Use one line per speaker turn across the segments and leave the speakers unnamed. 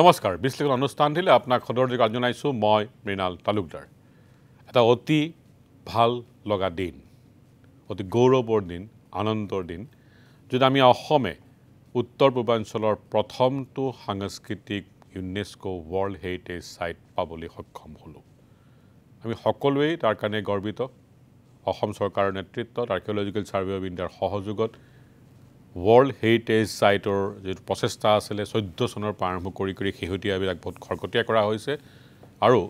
নমস্কাৰ বিশ্লেষণ অনুষ্ঠান দিলে আপোনাক সদৰ যোগান জনাইছোঁ মই মৃণাল তালুকদাৰ এটা অতি ভাল লগা দিন অতি গৌৰৱৰ দিন আনন্দৰ দিন যদি আমি অসমে উত্তৰ পূৰ্বাঞ্চলৰ প্ৰথমটো সাংস্কৃতিক ইউনেস্কো ৱৰ্ল্ড হেৰিটেজ ছাইট পাবলৈ সক্ষম হ'লোঁ আমি সকলোৱেই তাৰ কাৰণে গৰ্বিত অসম চৰকাৰৰ নেতৃত্বত আৰ্কিঅলজিকেল ছাৰ্ভে অৱ ইণ্ডিয়াৰ সহযোগত ৱৰ্ল্ড হেৰিটেজ ছাইটৰ যিটো প্ৰচেষ্টা আছিলে চৈধ্য চনৰ পৰা আৰম্ভ কৰি কৰি শেহতীয়াবিলাক বহুত খৰকটীয়া কৰা হৈছে আৰু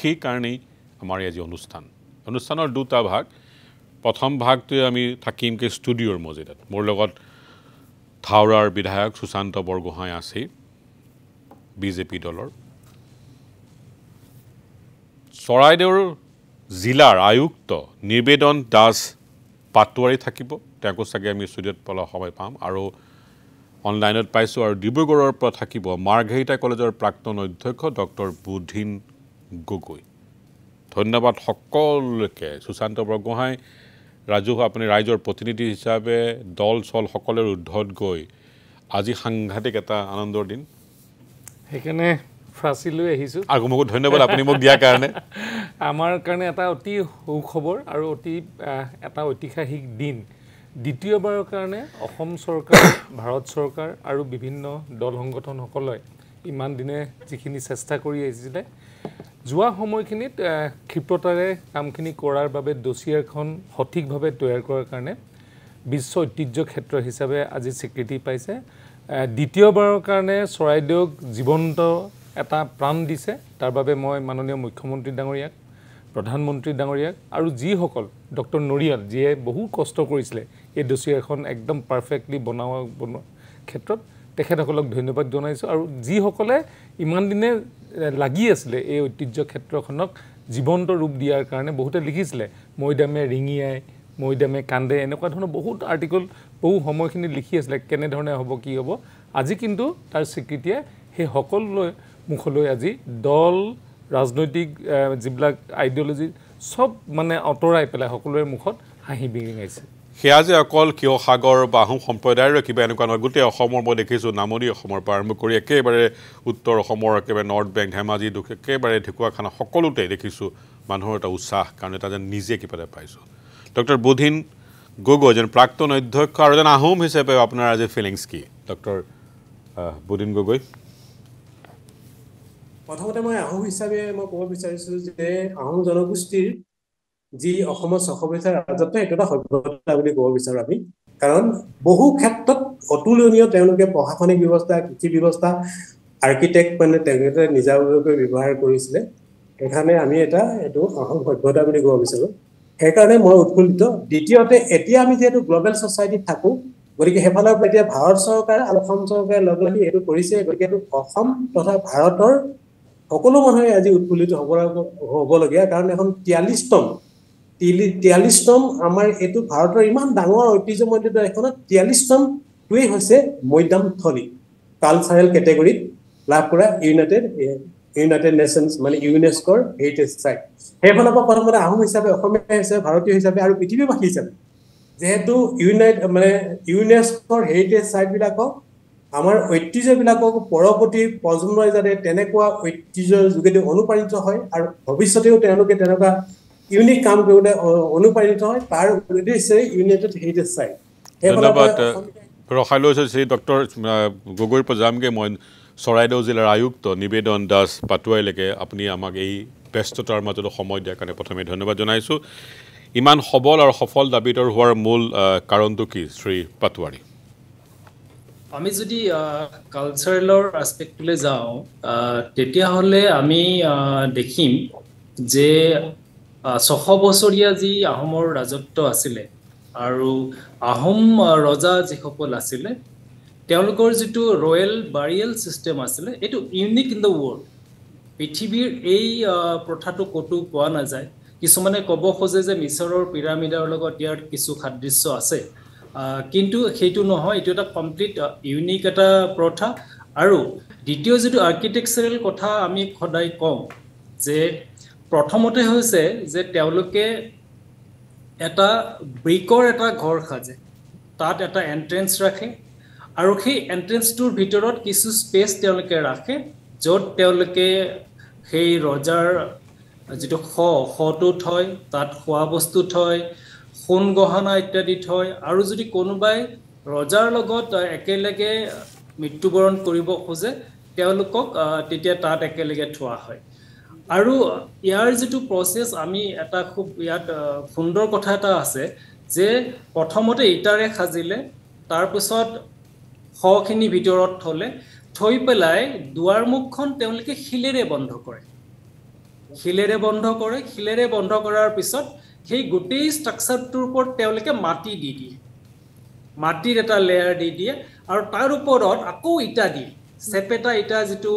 সেইকাৰণেই আমাৰ এই আজি অনুষ্ঠান অনুষ্ঠানৰ দুটা ভাগ প্ৰথম ভাগটোৱে আমি থাকিমকৈ ষ্টুডিঅ'ৰ মজিদাত মোৰ লগত থাওৰাৰ বিধায়ক সুশান্ত বৰগোহাঁই আছেই বি জে পি দলৰ চৰাইদেউৰ জিলাৰ আয়ুক্ত নিবেদন দাস পাটোৱাৰী থাকিব তেওঁকো চাগে আমি ষ্টুডিঅ'ত অলপ সময় পাম আৰু অনলাইনত পাইছোঁ আৰু ডিব্ৰুগড়ৰ পৰা থাকিব মাৰ্ঘেৰিটা কলেজৰ প্ৰাক্তন অধ্যক্ষ ডক্টৰ বুধিন গগৈ ধন্যবাদ সকলোকে সুশান্ত বৰগোহাঁই ৰাজু আপুনি ৰাইজৰ প্ৰতিনিধি হিচাপে দল চল সকলোৰে উদ্ধত গৈ আজি সাংঘাতিক এটা আনন্দৰ দিন
সেইকাৰণে ফাঁচি লৈ আহিছোঁ আৰু মোক ধন্যবাদ আপুনি মোক দিয়াৰ কাৰণে আমাৰ কাৰণে এটা অতি সুখবৰ আৰু অতি এটা ঐতিহাসিক দিন দ্বিতীয়বাৰৰ কাৰণে অসম চৰকাৰ ভাৰত চৰকাৰ আৰু বিভিন্ন দল সংগঠনসকলে ইমান দিনে যিখিনি চেষ্টা কৰি আহিছিলে যোৱা সময়খিনিত ক্ষিপ্ৰতাৰে কামখিনি কৰাৰ বাবে দচিয়াৰখন সঠিকভাৱে তৈয়াৰ কৰাৰ কাৰণে বিশ্ব ঐতিহ্য ক্ষেত্ৰ হিচাপে আজি স্বীকৃতি পাইছে দ্বিতীয়বাৰৰ কাৰণে চৰাইদেউক জীৱন্ত এটা প্ৰাণ দিছে তাৰ বাবে মই মাননীয় মুখ্যমন্ত্ৰী ডাঙৰীয়াক প্ৰধানমন্ত্ৰী ডাঙৰীয়াক আৰু যিসকল ডক্টৰ নৰিয়াল যিয়ে বহু কষ্ট কৰিছিলে এই ডচিয়াখন একদম পাৰফেক্টলি বনাব বনোৱা ক্ষেত্ৰত তেখেতসকলক ধন্যবাদ জনাইছোঁ আৰু যিসকলে ইমান দিনে লাগি আছিলে এই ঐতিহ্য ক্ষেত্ৰখনক জীৱন্ত ৰূপ দিয়াৰ কাৰণে বহুতে লিখিছিলে মৈদামে ৰিঙিয়াই মৈদামে কান্দে এনেকুৱা ধৰণৰ বহুত আৰ্টিকল বহু সময়খিনি লিখি আছিলে কেনেধৰণে হ'ব কি হ'ব আজি কিন্তু তাৰ স্বীকৃতিয়ে সেই সকলোৱে মুখলৈ আজি দল ৰাজনৈতিক যিবিলাক আইডিয়লজি চব মানে আঁতৰাই পেলাই সকলোৰে মুখত হাঁহি বিৰিঙাইছে
সেয়া যে অকল কিয় সাগৰ বা আহোম সম্প্ৰদায়ৰে কিবা এনেকুৱা নহয় গোটেই অসমৰ মই দেখিছোঁ নামনি অসমৰ পৰা আৰম্ভ কৰি একেবাৰে উত্তৰ অসমৰ একেবাৰে নৰ্থ বেংক ধেমাজি দুখ একেবাৰে ঢেকুৱাখানা সকলোতে দেখিছোঁ মানুহৰ এটা উৎসাহ কাৰণ এটা যেন নিজে কিবা এটা পাইছোঁ ডক্টৰ বুধিন গগৈ যেন প্ৰাক্তন অধ্যক্ষ আৰু যেন আহোম হিচাপে আপোনাৰ আজি ফিলিংছ কি ডক্টৰ বুধিন গগৈ
প্ৰথমতে মই আহোম হিচাপে মই ক'ব বিচাৰিছো যে আহোম জনগোষ্ঠীৰ যি অসমৰ ছশ বছৰ ৰাজত্ব সেইটো এটা সভ্যতা বুলি ক'ব বিচাৰোঁ আমি কাৰণ বহু ক্ষেত্ৰত অতুলনীয় তেওঁলোকে প্ৰশাসনিক ব্যৱস্থা কৃষি ব্যৱস্থা আৰ্কিটেক্ট মানে তেওঁলোকে নিজাভাৱে ব্যৱহাৰ কৰিছিলে সেইকাৰণে আমি এটা এইটো আহোম সভ্যতা বুলি ক'ব বিচাৰোঁ সেইকাৰণে মই উৎফুল্লিত দ্বিতীয়তে এতিয়া আমি যিহেতু গ্ল'বেল ছ'চাইটিত থাকোঁ গতিকে সেইফালৰ পৰা এতিয়া ভাৰত চৰকাৰ আৰু অসম চৰকাৰে লগ লাগি এইটো কৰিছে গতিকে অসম তথা ভাৰতৰ সকলো মানুহে আজি উৎফুল্লিত হ'ব হ'বলগীয়া কাৰণ এখন তিয়াল্লিছতম তিয়াল্লিছতম আমাৰ এইটো ভাৰতৰ ইমান ডাঙৰ ঐতিহ্যমণ্ডিত এখনত তিয়াল্লিছতমটোৱেই হৈছে মৈদামথলী কালচাৰেল কেটেগৰীত লাভ কৰা ইউনাইটেড ইউনাইটেড নেশ্যনছ মানে ইউনেস্কৰ হেৰিটেজ চাইট সেইফালৰ পৰা প্ৰথমতে আহোম হিচাপে অসমীয়া হিচাপে ভাৰতীয় হিচাপে আৰু পৃথিৱীবাসী হিচাপে যিহেতু ইউনাইট মানে ইউনেস্কৰ হেৰিটেজ চাইটবিলাকক আমাৰ ঐতিহ্যবিলাকক পৰৱৰ্তী প্ৰজন্মই যাতে তেনেকুৱা ঐতিহ্যৰ যোগেদি অনুপ্ৰাণিত হয় আৰু ভৱিষ্যতেও তেওঁলোকে তেনেকুৱা ইউনিক কাম কৰিবলৈ অনুপ্ৰাণিত হয় তাৰ উদ্দেশ্যে ইউনাইটেড হেৰিটেজ চাই ধন্যবাদ
ৰখাই লৈছে শ্ৰী ডক্টৰ গগৈ প্ৰজামগে মই চৰাইদেউ জিলাৰ আয়ুক্ত নিবেদন দাস পাটোৱাইলৈকে আপুনি আমাক এই ব্যস্ততাৰ মাজতো সময় দিয়াৰ কাৰণে প্ৰথমে ধন্যবাদ জনাইছোঁ ইমান সবল আৰু সফল দাবীদৰ হোৱাৰ মূল কাৰণটো কি শ্ৰী পাটোৱাৰী
আমি যদি কালচাৰেলৰ আছপেক্টলৈ যাওঁ তেতিয়াহ'লে আমি দেখিম যে ছশ বছৰীয়া যি আহোমৰ ৰাজত্ব আছিলে আৰু আহোম ৰজা যিসকল আছিলে তেওঁলোকৰ যিটো ৰয়েল বাৰিয়েল ছিষ্টেম আছিলে এইটো ইউনিক ইন দ্য ৱৰ্ল্ড পৃথিৱীৰ এই প্ৰথাটো ক'তো পোৱা নাযায় কিছুমানে ক'ব খোজে যে মিছৰৰ পিৰামিডৰ লগত ইয়াৰ কিছু সাদৃশ্য আছে কিন্তু সেইটো নহয় এইটো এটা কমপ্লিট ইউনিক এটা প্ৰথা আৰু দ্বিতীয় যিটো আৰ্কিটেকচাৰেল কথা আমি সদায় কওঁ যে প্ৰথমতে হৈছে যে তেওঁলোকে এটা ব্ৰিকৰ এটা ঘৰ সাজে তাত এটা এণ্ট্ৰেঞ্চ ৰাখে আৰু সেই এণ্ট্ৰেঞ্চটোৰ ভিতৰত কিছু স্পেচ তেওঁলোকে ৰাখে য'ত তেওঁলোকে সেই ৰজাৰ যিটো শ শটো থয় তাত খোৱা বস্তু থয় সোণ গহনা ইত্যাদি থয় আৰু যদি কোনোবাই ৰজাৰ লগত একেলগে মৃত্যুবৰণ কৰিব খোজে তেওঁলোকক তেতিয়া তাত একেলগে থোৱা হয় আৰু ইয়াৰ যিটো প্ৰচেছ আমি এটা খুব ইয়াত সুন্দৰ কথা এটা আছে যে প্ৰথমতে ইটাৰে সাজিলে তাৰপিছত শখিনি ভিতৰত থ'লে থৈ পেলাই দুৱাৰ মুখখন তেওঁলোকে শিলেৰে বন্ধ কৰে শিলেৰে বন্ধ কৰে শিলেৰে বন্ধ কৰাৰ পিছত সেই গোটেই ষ্ট্ৰাকচাৰটোৰ ওপৰত তেওঁলোকে মাটি দি দিয়ে মাটিৰ এটা লেয়াৰ দি দিয়ে আৰু তাৰ ওপৰত আকৌ ইটা দিয়ে চেপেটা ইটা যিটো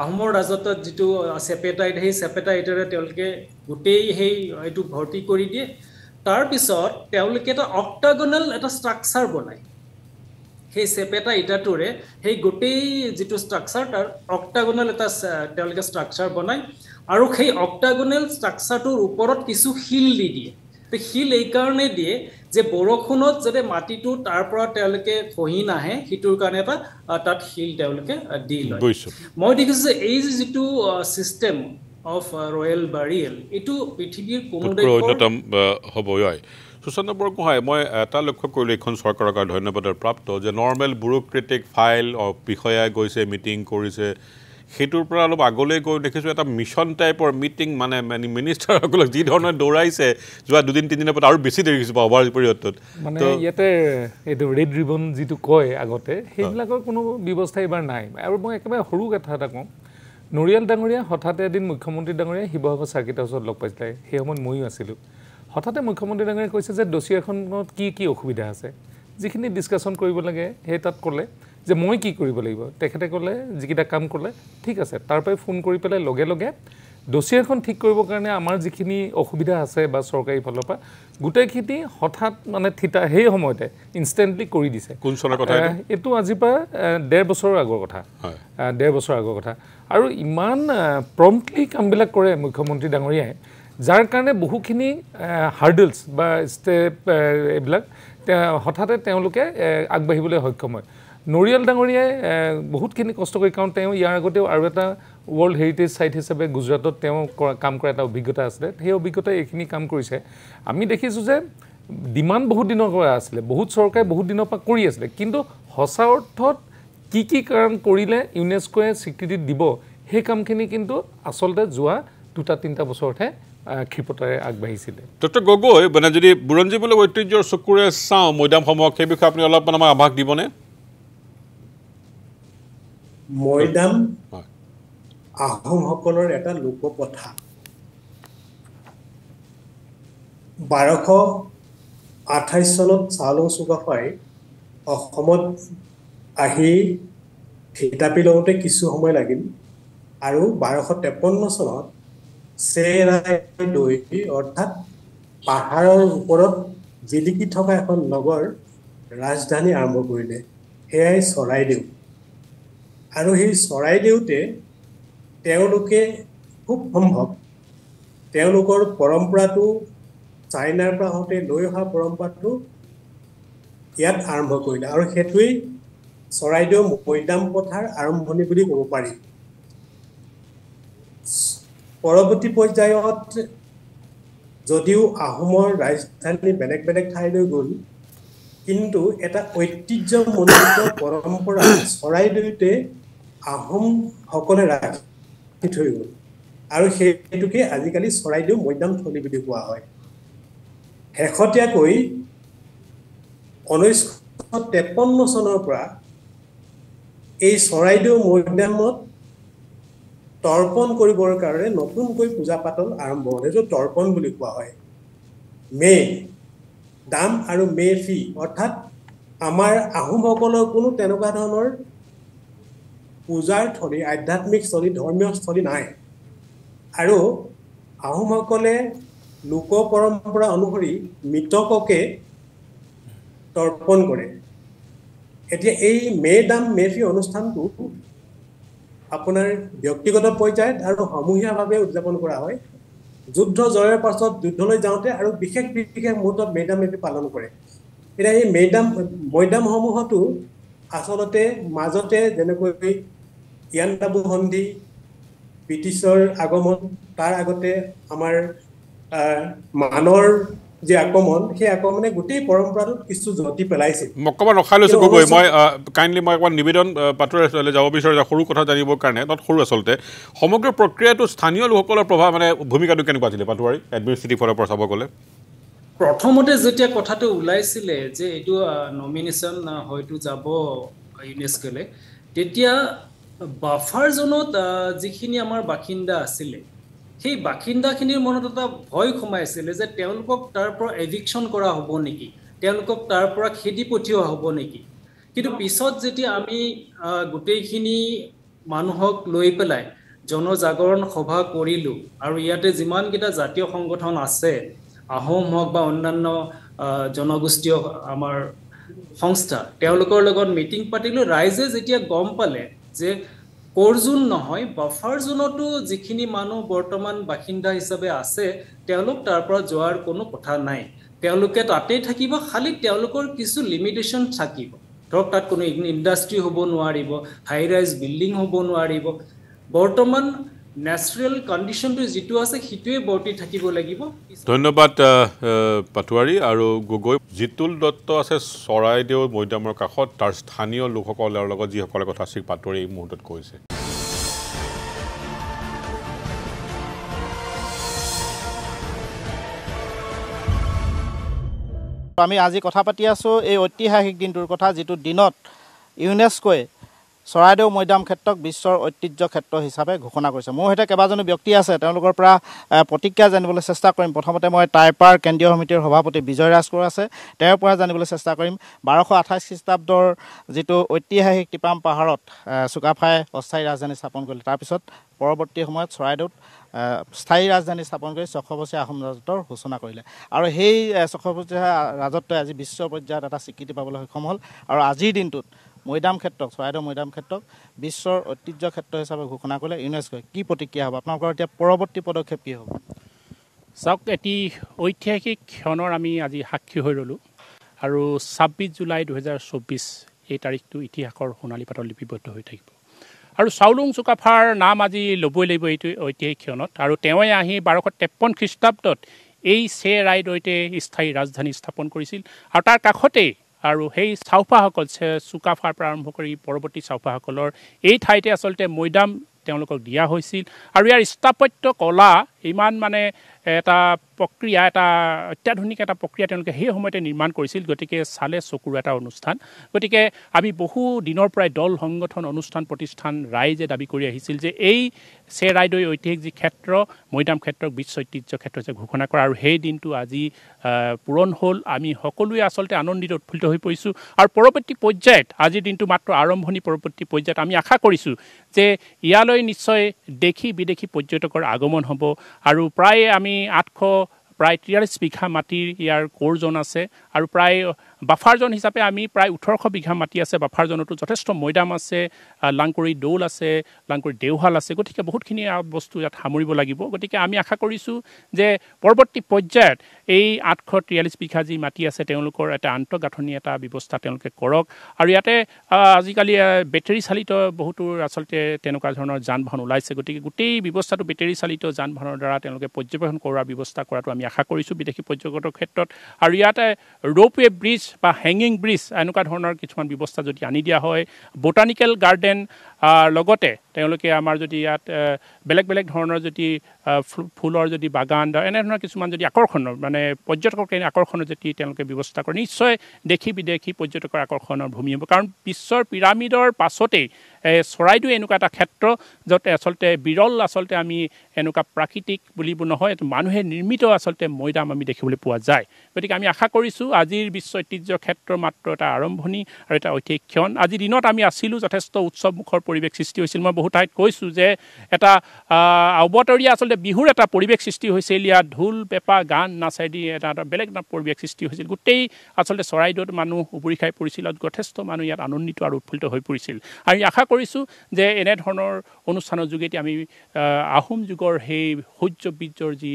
আহোমৰ ৰাজত্বত যিটো চেপেটা ইটা সেই চেপেটা ইটাৰে তেওঁলোকে গোটেই সেই এইটো ভৰ্তি কৰি দিয়ে তাৰপিছত তেওঁলোকে এটা অক্টাগনেল এটা ষ্ট্ৰাকচাৰ বনায় সেই চেপেটা ইটাটোৰে সেই গোটেই যিটো ষ্ট্ৰাকচাৰ তাৰ অক্টাগনেল এটা তেওঁলোকে ষ্ট্ৰাকচাৰ বনায় আৰু সেই অক্টাগনেল ষ্ট্ৰাকচাৰটোৰ ওপৰত কিছু শিল দি দিয়ে তো শিল এইকাৰণে দিয়ে যে বৰষুণত যাতে মাটিটো তাৰ পৰা তেওঁলোকে খহি নাহে সেইটোৰ কাৰণে এটা তাত শিল তেওঁলোকে দি লয় মই দেখিছোঁ যে এই যে যিটো ছিষ্টেম অফ ৰয়েল বাৰিয়েল এইটো পৃথিৱীৰ কোনোতম
হ'ব সুচন্দ্ৰ বৰগোহাঁই মই এটা লক্ষ্য কৰিলোঁ এইখন চৰকাৰৰ কাৰণে ধন্যবাদৰ প্ৰাপ্ত যে নৰ্মেল ব্যুৰক্ৰেটিক ফাইল বিষয়াই গৈছে মিটিং কৰিছে সেইটোৰ পৰা অলপ আগলৈ গৈ দেখিছোঁ এটা মিছন টাইপৰ মিটিং মানে মিনিষ্টাৰসকলক যি ধৰণে দৌৰাইছে যোৱা দুদিন তিনিদিনৰ পৰা আৰু বেছি দেখিছোঁ অভাৰ পিৰিয়ডটোত
মানে ইয়াতে এইটো ৰেড ৰিবন যিটো কয় আগতে সেইবিলাকৰ কোনো ব্যৱস্থা এইবাৰ নাই আৰু মই একেবাৰে সৰু কথা এটা কওঁ নৰিয়াল ডাঙৰীয়া হঠাতে এদিন মুখ্যমন্ত্ৰী ডাঙৰীয়া শিৱসাগৰ চাৰ্কিট হাউচত লগ পাইছিলে সেই সময়ত ময়ো আছিলোঁ হঠাতে মুখ্যমন্ত্ৰী ডাঙৰীয়াই কৈছে যে দচিয়াখনত কি কি অসুবিধা আছে যিখিনি ডিছকাশ্যন কৰিব লাগে সেই তাত ক'লে যে মই কি কৰিব লাগিব তেখেতে ক'লে যিকেইটা কাম ক'লে ঠিক আছে তাৰ পৰাই ফোন কৰি পেলাই লগে লগে দচিয়াখন ঠিক কৰিবৰ কাৰণে আমাৰ যিখিনি অসুবিধা আছে বা চৰকাৰী ফালৰ পৰা গোটেইখিনি হঠাৎ মানে থিতা সেই সময়তে ইনষ্টেণ্টলি কৰি দিছে এইটো আজিৰ পৰা ডেৰ বছৰৰ আগৰ কথা ডেৰ বছৰৰ আগৰ কথা আৰু ইমান প্ৰম্পলি কামবিলাক কৰে মুখ্যমন্ত্ৰী ডাঙৰীয়াই যাৰ কাৰণে বহুখিনি হাৰ্ডেলছ বা ষ্টেপ এইবিলাক হঠাতে তেওঁলোকে আগবাঢ়িবলৈ সক্ষম হয় নৰিয়াল ডাঙৰীয়াই বহুতখিনি কষ্ট কৰি কাৰণ তেওঁ ইয়াৰ আগতেও আৰু এটা ৱৰ্ল্ড হেৰিটেজ ছাইট হিচাপে গুজৰাটত তেওঁ কৰা কাম কৰা এটা অভিজ্ঞতা আছিলে সেই অভিজ্ঞতাই এইখিনি কাম কৰিছে আমি দেখিছোঁ যে ডিমাণ্ড বহুত দিনৰ পৰা আছিলে বহুত চৰকাৰে বহুত দিনৰ পৰা কৰি আছিলে কিন্তু সঁচা অৰ্থত কি কি কাৰণ কৰিলে ইউনেস্কোৱে স্বীকৃতি দিব সেই কামখিনি কিন্তু আচলতে যোৱা দুটা তিনিটা বছৰতহে ক্ষিপ্ৰতাৰে আগবাঢ়িছিলে
ডক্টৰ গগৈ মানে যদি বুৰঞ্জীমূলক ঐতিহ্যৰ চকুৰে চাওঁ মৈদামসমূহক সেই বিষয়ে আপুনি অলপমান আমাক আভাস দিবনে
মৈদাম আহোমসকলৰ এটা লোককথা বাৰশ আঠাইছ চনত চাহলং চুকাফাই অসমত আহি থিতাপি লওঁতে কিছু সময় লাগিল আৰু বাৰশ তেপন্ন চনত চেৰাই দৈহি অৰ্থাৎ পাহাৰৰ ওপৰত জিলিকি থকা এখন নগৰ ৰাজধানী আৰম্ভ কৰিলে সেয়াই চৰাইদেউ আৰু সেই চৰাইদেউতে তেওঁলোকে খুব সম্ভৱ তেওঁলোকৰ পৰম্পৰাটো চাইনাৰ পৰা হওঁতে লৈ অহা পৰম্পৰাটো ইয়াত আৰম্ভ কৰিলে আৰু সেইটোৱেই চৰাইদেউ মৈদাম পথাৰ আৰম্ভণি বুলি ক'ব পাৰি পৰৱৰ্তী পৰ্যায়ত যদিও আহোমৰ ৰাজধানী বেলেগ বেলেগ ঠাইলৈ গ'ল কিন্তু এটা ঐতিহ্য ঐতিহ্যমণ্ডিত পৰম্পৰা চৰাইদেউতে আহোমসকলে ৰাখি থৈ গ'ল আৰু সেইটোকে আজিকালি চৰাইদেউ মৈদামথলী বুলি কোৱা হয় শেহতীয়াকৈ ঊনৈছশ তেপন্ন চনৰ পৰা এই চৰাইদেউ মৈদামত তৰ্পণ কৰিবৰ কাৰণে নতুনকৈ পূজা পাতল আৰম্ভ হ'ল সেইটো তৰ্পণ বুলি কোৱা হয় মে দাম আৰু মে ফি অৰ্থাৎ আমাৰ আহোমসকলৰ কোনো তেনেকুৱা ধৰণৰ পূজাৰ থলী আধ্যাত্মিক স্থলী ধৰ্মীয় স্থলী নাই আৰু আহোমসকলে লোক পৰম্পৰা অনুসৰি মৃতককে তৰ্পণ কৰে এতিয়া এই মে দাম মেফি অনুষ্ঠানটো আপোনাৰ ব্যক্তিগত পৰ্যায়ত আৰু সমূহীয়াভাৱে উদযাপন কৰা হয় যুদ্ধ জয়ৰ পাছত যুদ্ধলৈ যাওঁতে আৰু বিশেষ বিশেষ মুহূৰ্তত মেদাম মেফি পালন কৰে এতিয়া এই মেদাম মৈদামসমূহতো আচলতে মাজতে যেনেকৈ ইয়ানাবু সন্ধি ব্ৰিটিছৰ আগমন তাৰ আগতে আমাৰ মানৰ সৰু কথা
জানিবৰ কাৰণে তাত সৰু আচলতে সমগ্ৰ প্ৰক্ৰিয়াটো স্থানীয় লোকসকলৰ প্ৰভাৱ মানে ভূমিকাটো কেনেকুৱা আছিলে পাটোৱাৰী এডমিনিষ্ট্ৰেটিভ ফালৰ পৰা চাব গ'লে
প্ৰথমতে যেতিয়া কথাটো ওলাইছিলে যে এইটো নমিনেশ্যন হয়তো যাব ইউনেস্কলৈ বাফাৰ জ'নত যিখিনি আমাৰ বাসিন্দা আছিলে সেই বাসিন্দাখিনিৰ মনত এটা ভয় সোমাইছিলে যে তেওঁলোকক তাৰ পৰা এভিকশ্যন কৰা হ'ব নেকি তেওঁলোকক তাৰ পৰা খেদি পঠিওৱা হ'ব নেকি কিন্তু পিছত যেতিয়া আমি গোটেইখিনি মানুহক লৈ পেলাই জনজাগৰণ সভা কৰিলোঁ আৰু ইয়াতে যিমানকেইটা জাতীয় সংগঠন আছে আহোম হওক বা অন্যান্য জনগোষ্ঠীয় আমাৰ সংস্থা তেওঁলোকৰ লগত মিটিং পাতিলোঁ ৰাইজে যেতিয়া গম পালে যে কৰ জোন নহয় বাফাৰ জোনতো যিখিনি মানুহ বৰ্তমান বাসিন্দা হিচাপে আছে তেওঁলোক তাৰ পৰা যোৱাৰ কোনো কথা নাই তেওঁলোকে তাতেই থাকিব খালী তেওঁলোকৰ কিছু লিমিটেশ্যন থাকিব ধৰক তাত কোনো ইণ্ডাষ্ট্ৰী হ'ব নোৱাৰিব হাই ৰাইজ বিল্ডিং হ'ব নোৱাৰিব বৰ্তমান ধন্যবাদ
পাটোৱাৰী আৰু গগৈ জিতুল দত্ত আছে চৰাইদেউ মৈদামৰ কাষত তাৰ স্থানীয় লোকসকলৰ লগত যিসকলে কথা আছিল পাটোৱাৰী এই মুহূৰ্তত কৈছে
আমি আজি কথা পাতি আছোঁ এই ঐতিহাসিক দিনটোৰ কথা যিটো দিনত ইউনেস্কোৱে চৰাইদেউ মৈদাম ক্ষেত্ৰক বিশ্বৰ ঐতিহ্য ক্ষেত্ৰ হিচাপে ঘোষণা কৰিছে মোৰ সৈতে কেইবাজনো ব্যক্তি আছে তেওঁলোকৰ পৰা প্ৰতিজ্ঞা জানিবলৈ চেষ্টা কৰিম প্ৰথমতে মই টাইপাৰ কেন্দ্ৰীয় সমিতিৰ সভাপতি বিজয় ৰাজকোঁৱৰ আছে তেওঁৰ পৰা জানিবলৈ চেষ্টা কৰিম বাৰশ আঠাইছ খ্ৰীষ্টাব্দৰ যিটো ঐতিহাসিক টিপাম পাহাৰত চুকাফাই অস্থায়ী ৰাজধানী স্থাপন কৰিলে তাৰপিছত পৰৱৰ্তী সময়ত চৰাইদেউত স্থায়ী ৰাজধানী স্থাপন কৰি ছশবছীয়া আহোম ৰাজত্বৰ সূচনা কৰিলে আৰু সেই ছশবছীয়া ৰাজত্বই আজি বিশ্ব পৰ্যায়ত এটা স্বীকৃতি পাবলৈ সক্ষম হ'ল আৰু আজিৰ দিনটোত মৈদাম ক্ষেত্ৰক চৰাইদেউ মৈদাম ক্ষেত্ৰক বিশ্বৰ ঐতিহ্য ক্ষেত্ৰ হিচাপে ঘোষণা কৰিলে ইউনেস্কোই কি প্ৰতিক্ৰিয়া
হ'ব আপোনালোকৰ এতিয়া পৰৱৰ্তী পদক্ষেপ কি হ'ব চাওক এটি ঐতিহাসিক ক্ষণৰ আমি আজি সাক্ষী হৈ ৰ'লোঁ আৰু ছাব্বিছ জুলাই দুহেজাৰ চৌব্বিছ এই তাৰিখটো ইতিহাসৰ সোণালী পাতৰ লিপিবদ্ধ হৈ থাকিব আৰু চাউলুং চুকাফাৰ নাম আজি ল'বই লাগিব এইটো ঐতিহাসিক ক্ষণত আৰু তেওঁৱে আহি বাৰশ তেপন্ন খ্ৰীষ্টাব্দত এই চে ৰাইদৈতে স্থায়ী ৰাজধানী স্থাপন কৰিছিল আৰু তাৰ কাষতেই আৰু সেই চাওফাসকল চুকাফাৰ পৰা আৰম্ভ কৰি পৰৱৰ্তী চাওফাসকলৰ এই ঠাইতে আচলতে মৈদাম তেওঁলোকক দিয়া হৈছিল আৰু ইয়াৰ স্থাপত্য কলা ইমান মানে এটা প্ৰক্ৰিয়া এটা অত্যাধুনিক এটা প্ৰক্ৰিয়া তেওঁলোকে সেই সময়তে নিৰ্মাণ কৰিছিল গতিকে চালে চকুৰ এটা অনুষ্ঠান গতিকে আমি বহু দিনৰ পৰাই দল সংগঠন অনুষ্ঠান প্ৰতিষ্ঠান ৰাইজে দাবী কৰি আহিছিল যে এই চেৰাইদৈ ঐতিহাসিক যি ক্ষেত্ৰ মৈদাম ক্ষেত্ৰক বিশ্ব ঐতিহ্য ক্ষেত্ৰ হিচাপে ঘোষণা কৰা আৰু সেই দিনটো আজি পূৰণ হ'ল আমি সকলোৱে আচলতে আনন্দিত উৎফুল্লিত হৈ পৰিছোঁ আৰু পৰৱৰ্তী পৰ্যায়ত আজিৰ দিনটো মাত্ৰ আৰম্ভণি পৰৱৰ্তী পৰ্যায়ত আমি আশা কৰিছোঁ যে ইয়ালৈ নিশ্চয় দেশী বিদেশী পৰ্যটকৰ আগমন হ'ব আৰু প্ৰায়ে আমি আঠশ প্ৰায় তিয়াল্লিছ বিঘা মাটিৰ ইয়াৰ কৰ জ'ন আছে আৰু প্ৰায় বাফাৰজন হিচাপে আমি প্ৰায় ওঠৰশ বিঘা মাটি আছে বাফাৰজনতো যথেষ্ট মৈদাম আছে লাংকুৰি দৌল আছে লাংকুৰি দেওহাল আছে গতিকে বহুতখিনি বস্তু ইয়াত সামৰিব লাগিব গতিকে আমি আশা কৰিছোঁ যে পৰৱৰ্তী পৰ্যায়ত এই আঠশ ত্ৰিয়াল্লিছ বিঘা যি মাটি আছে তেওঁলোকৰ এটা আন্তঃগাঁথনি এটা ব্যৱস্থা তেওঁলোকে কৰক আৰু ইয়াতে আজিকালি বেটেৰী চালিত বহুতো আচলতে তেনেকুৱা ধৰণৰ যান বাহন ওলাইছে গতিকে গোটেই ব্যৱস্থাটো বেটেৰী চালিত যান বাহনৰ দ্বাৰা তেওঁলোকে পৰ্যবেক্ষণ কৰাৰ ব্যৱস্থা কৰাটো আমি আশা কৰিছোঁ বিদেশী পৰ্যটকৰ ক্ষেত্ৰত আৰু ইয়াতে ৰ'পৱে ব্ৰিজ বা হেঙিং ব্ৰিজ এনেকুৱা ধৰণৰ কিছুমান ব্যৱস্থা যদি আনি দিয়া হয় বটানিকেল গাৰ্ডেন লগতে তেওঁলোকে আমাৰ যদি ইয়াত বেলেগ বেলেগ ধৰণৰ যদি ফুলৰ যদি বাগান বা এনেধৰণৰ কিছুমান যদি আকৰ্ষণৰ মানে পৰ্যটকৰ কাৰণে আকৰ্ষণৰ যদি তেওঁলোকে ব্যৱস্থা কৰে নিশ্চয় দেশী বিদেশী পৰ্যটকৰ আকৰ্ষণৰ ভূমি হ'ব কাৰণ বিশ্বৰ পিৰামিডৰ পাছতেই চৰাইদেউ এনেকুৱা এটা ক্ষেত্ৰ য'ত আচলতে বিৰল আচলতে আমি এনেকুৱা প্ৰাকৃতিক বুলিব নহয় মানুহে নিৰ্মিত আচলতে মৈদাম আমি দেখিবলৈ পোৱা যায় গতিকে আমি আশা কৰিছোঁ আজিৰ বিশ্ব ঐতিহ্য ক্ষেত্ৰ মাত্ৰ এটা আৰম্ভণি আৰু এটা ঐতিহ্য ক্ষণ আজি দিনত আমি আছিলোঁ যথেষ্ট উৎসৱমুখৰ পৰিৱেশ সৃষ্টি হৈছিল মই বহু ঠাইত কৈছোঁ যে এটা উভতৰীয়া আচলতে বিহুৰ এটা পৰিৱেশ সৃষ্টি হৈছিল ইয়াত ঢোল পেঁপা গান নাচাই দি এটা এটা বেলেগ এটা পৰিৱেশ সৃষ্টি হৈছিল গোটেই আচলতে চৰাইদেউত মানুহ উবৰি খাই পৰিছিল আৰু যথেষ্ট মানুহ ইয়াত আনন্দিত আৰু উৎফুল্লিত হৈ পৰিছিল আমি আশা কৰিছোঁ যে এনেধৰণৰ অনুষ্ঠানৰ যোগেদি আমি আহোম যুগৰ সেই সূৰ্য বীৰ্যৰ যি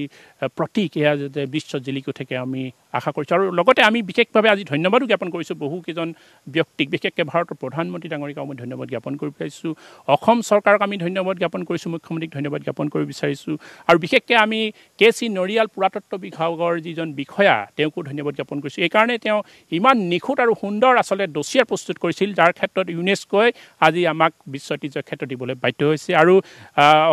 প্ৰতীক এয়া যাতে বিশ্ব জিলিকি থাকে আমি আশা কৰিছোঁ আৰু লগতে আমি বিশেষভাৱে আজি ধন্যবাদো জ্ঞাপন কৰিছোঁ বহুকেইজন ব্যক্তিক বিশেষকৈ ভাৰতৰ প্ৰধানমন্ত্ৰী ডাঙৰীকাও মই ধন্যবাদ জ্ঞাপন কৰিব পাৰিছোঁ বিচাৰিছোঁ অসম চৰকাৰক আমি ধন্যবাদ জ্ঞাপন কৰিছোঁ মুখ্যমন্ত্ৰীক ধন্যবাদ জ্ঞাপন কৰিব বিচাৰিছোঁ আৰু বিশেষকৈ আমি কে চি নৰিয়াল পুৰাতত্ব বিভাগৰ যিজন বিষয়া তেওঁকো ধন্যবাদ জ্ঞাপন কৰিছোঁ এইকাৰণে তেওঁ ইমান নিখুঁত আৰু সুন্দৰ আচলতে দচিয়া প্ৰস্তুত কৰিছিল যাৰ ক্ষেত্ৰত ইউনেস্কই আজি আমাক বিশ্ব ঐতিহ্যৰ ক্ষেত্ৰত দিবলৈ বাধ্য হৈছে আৰু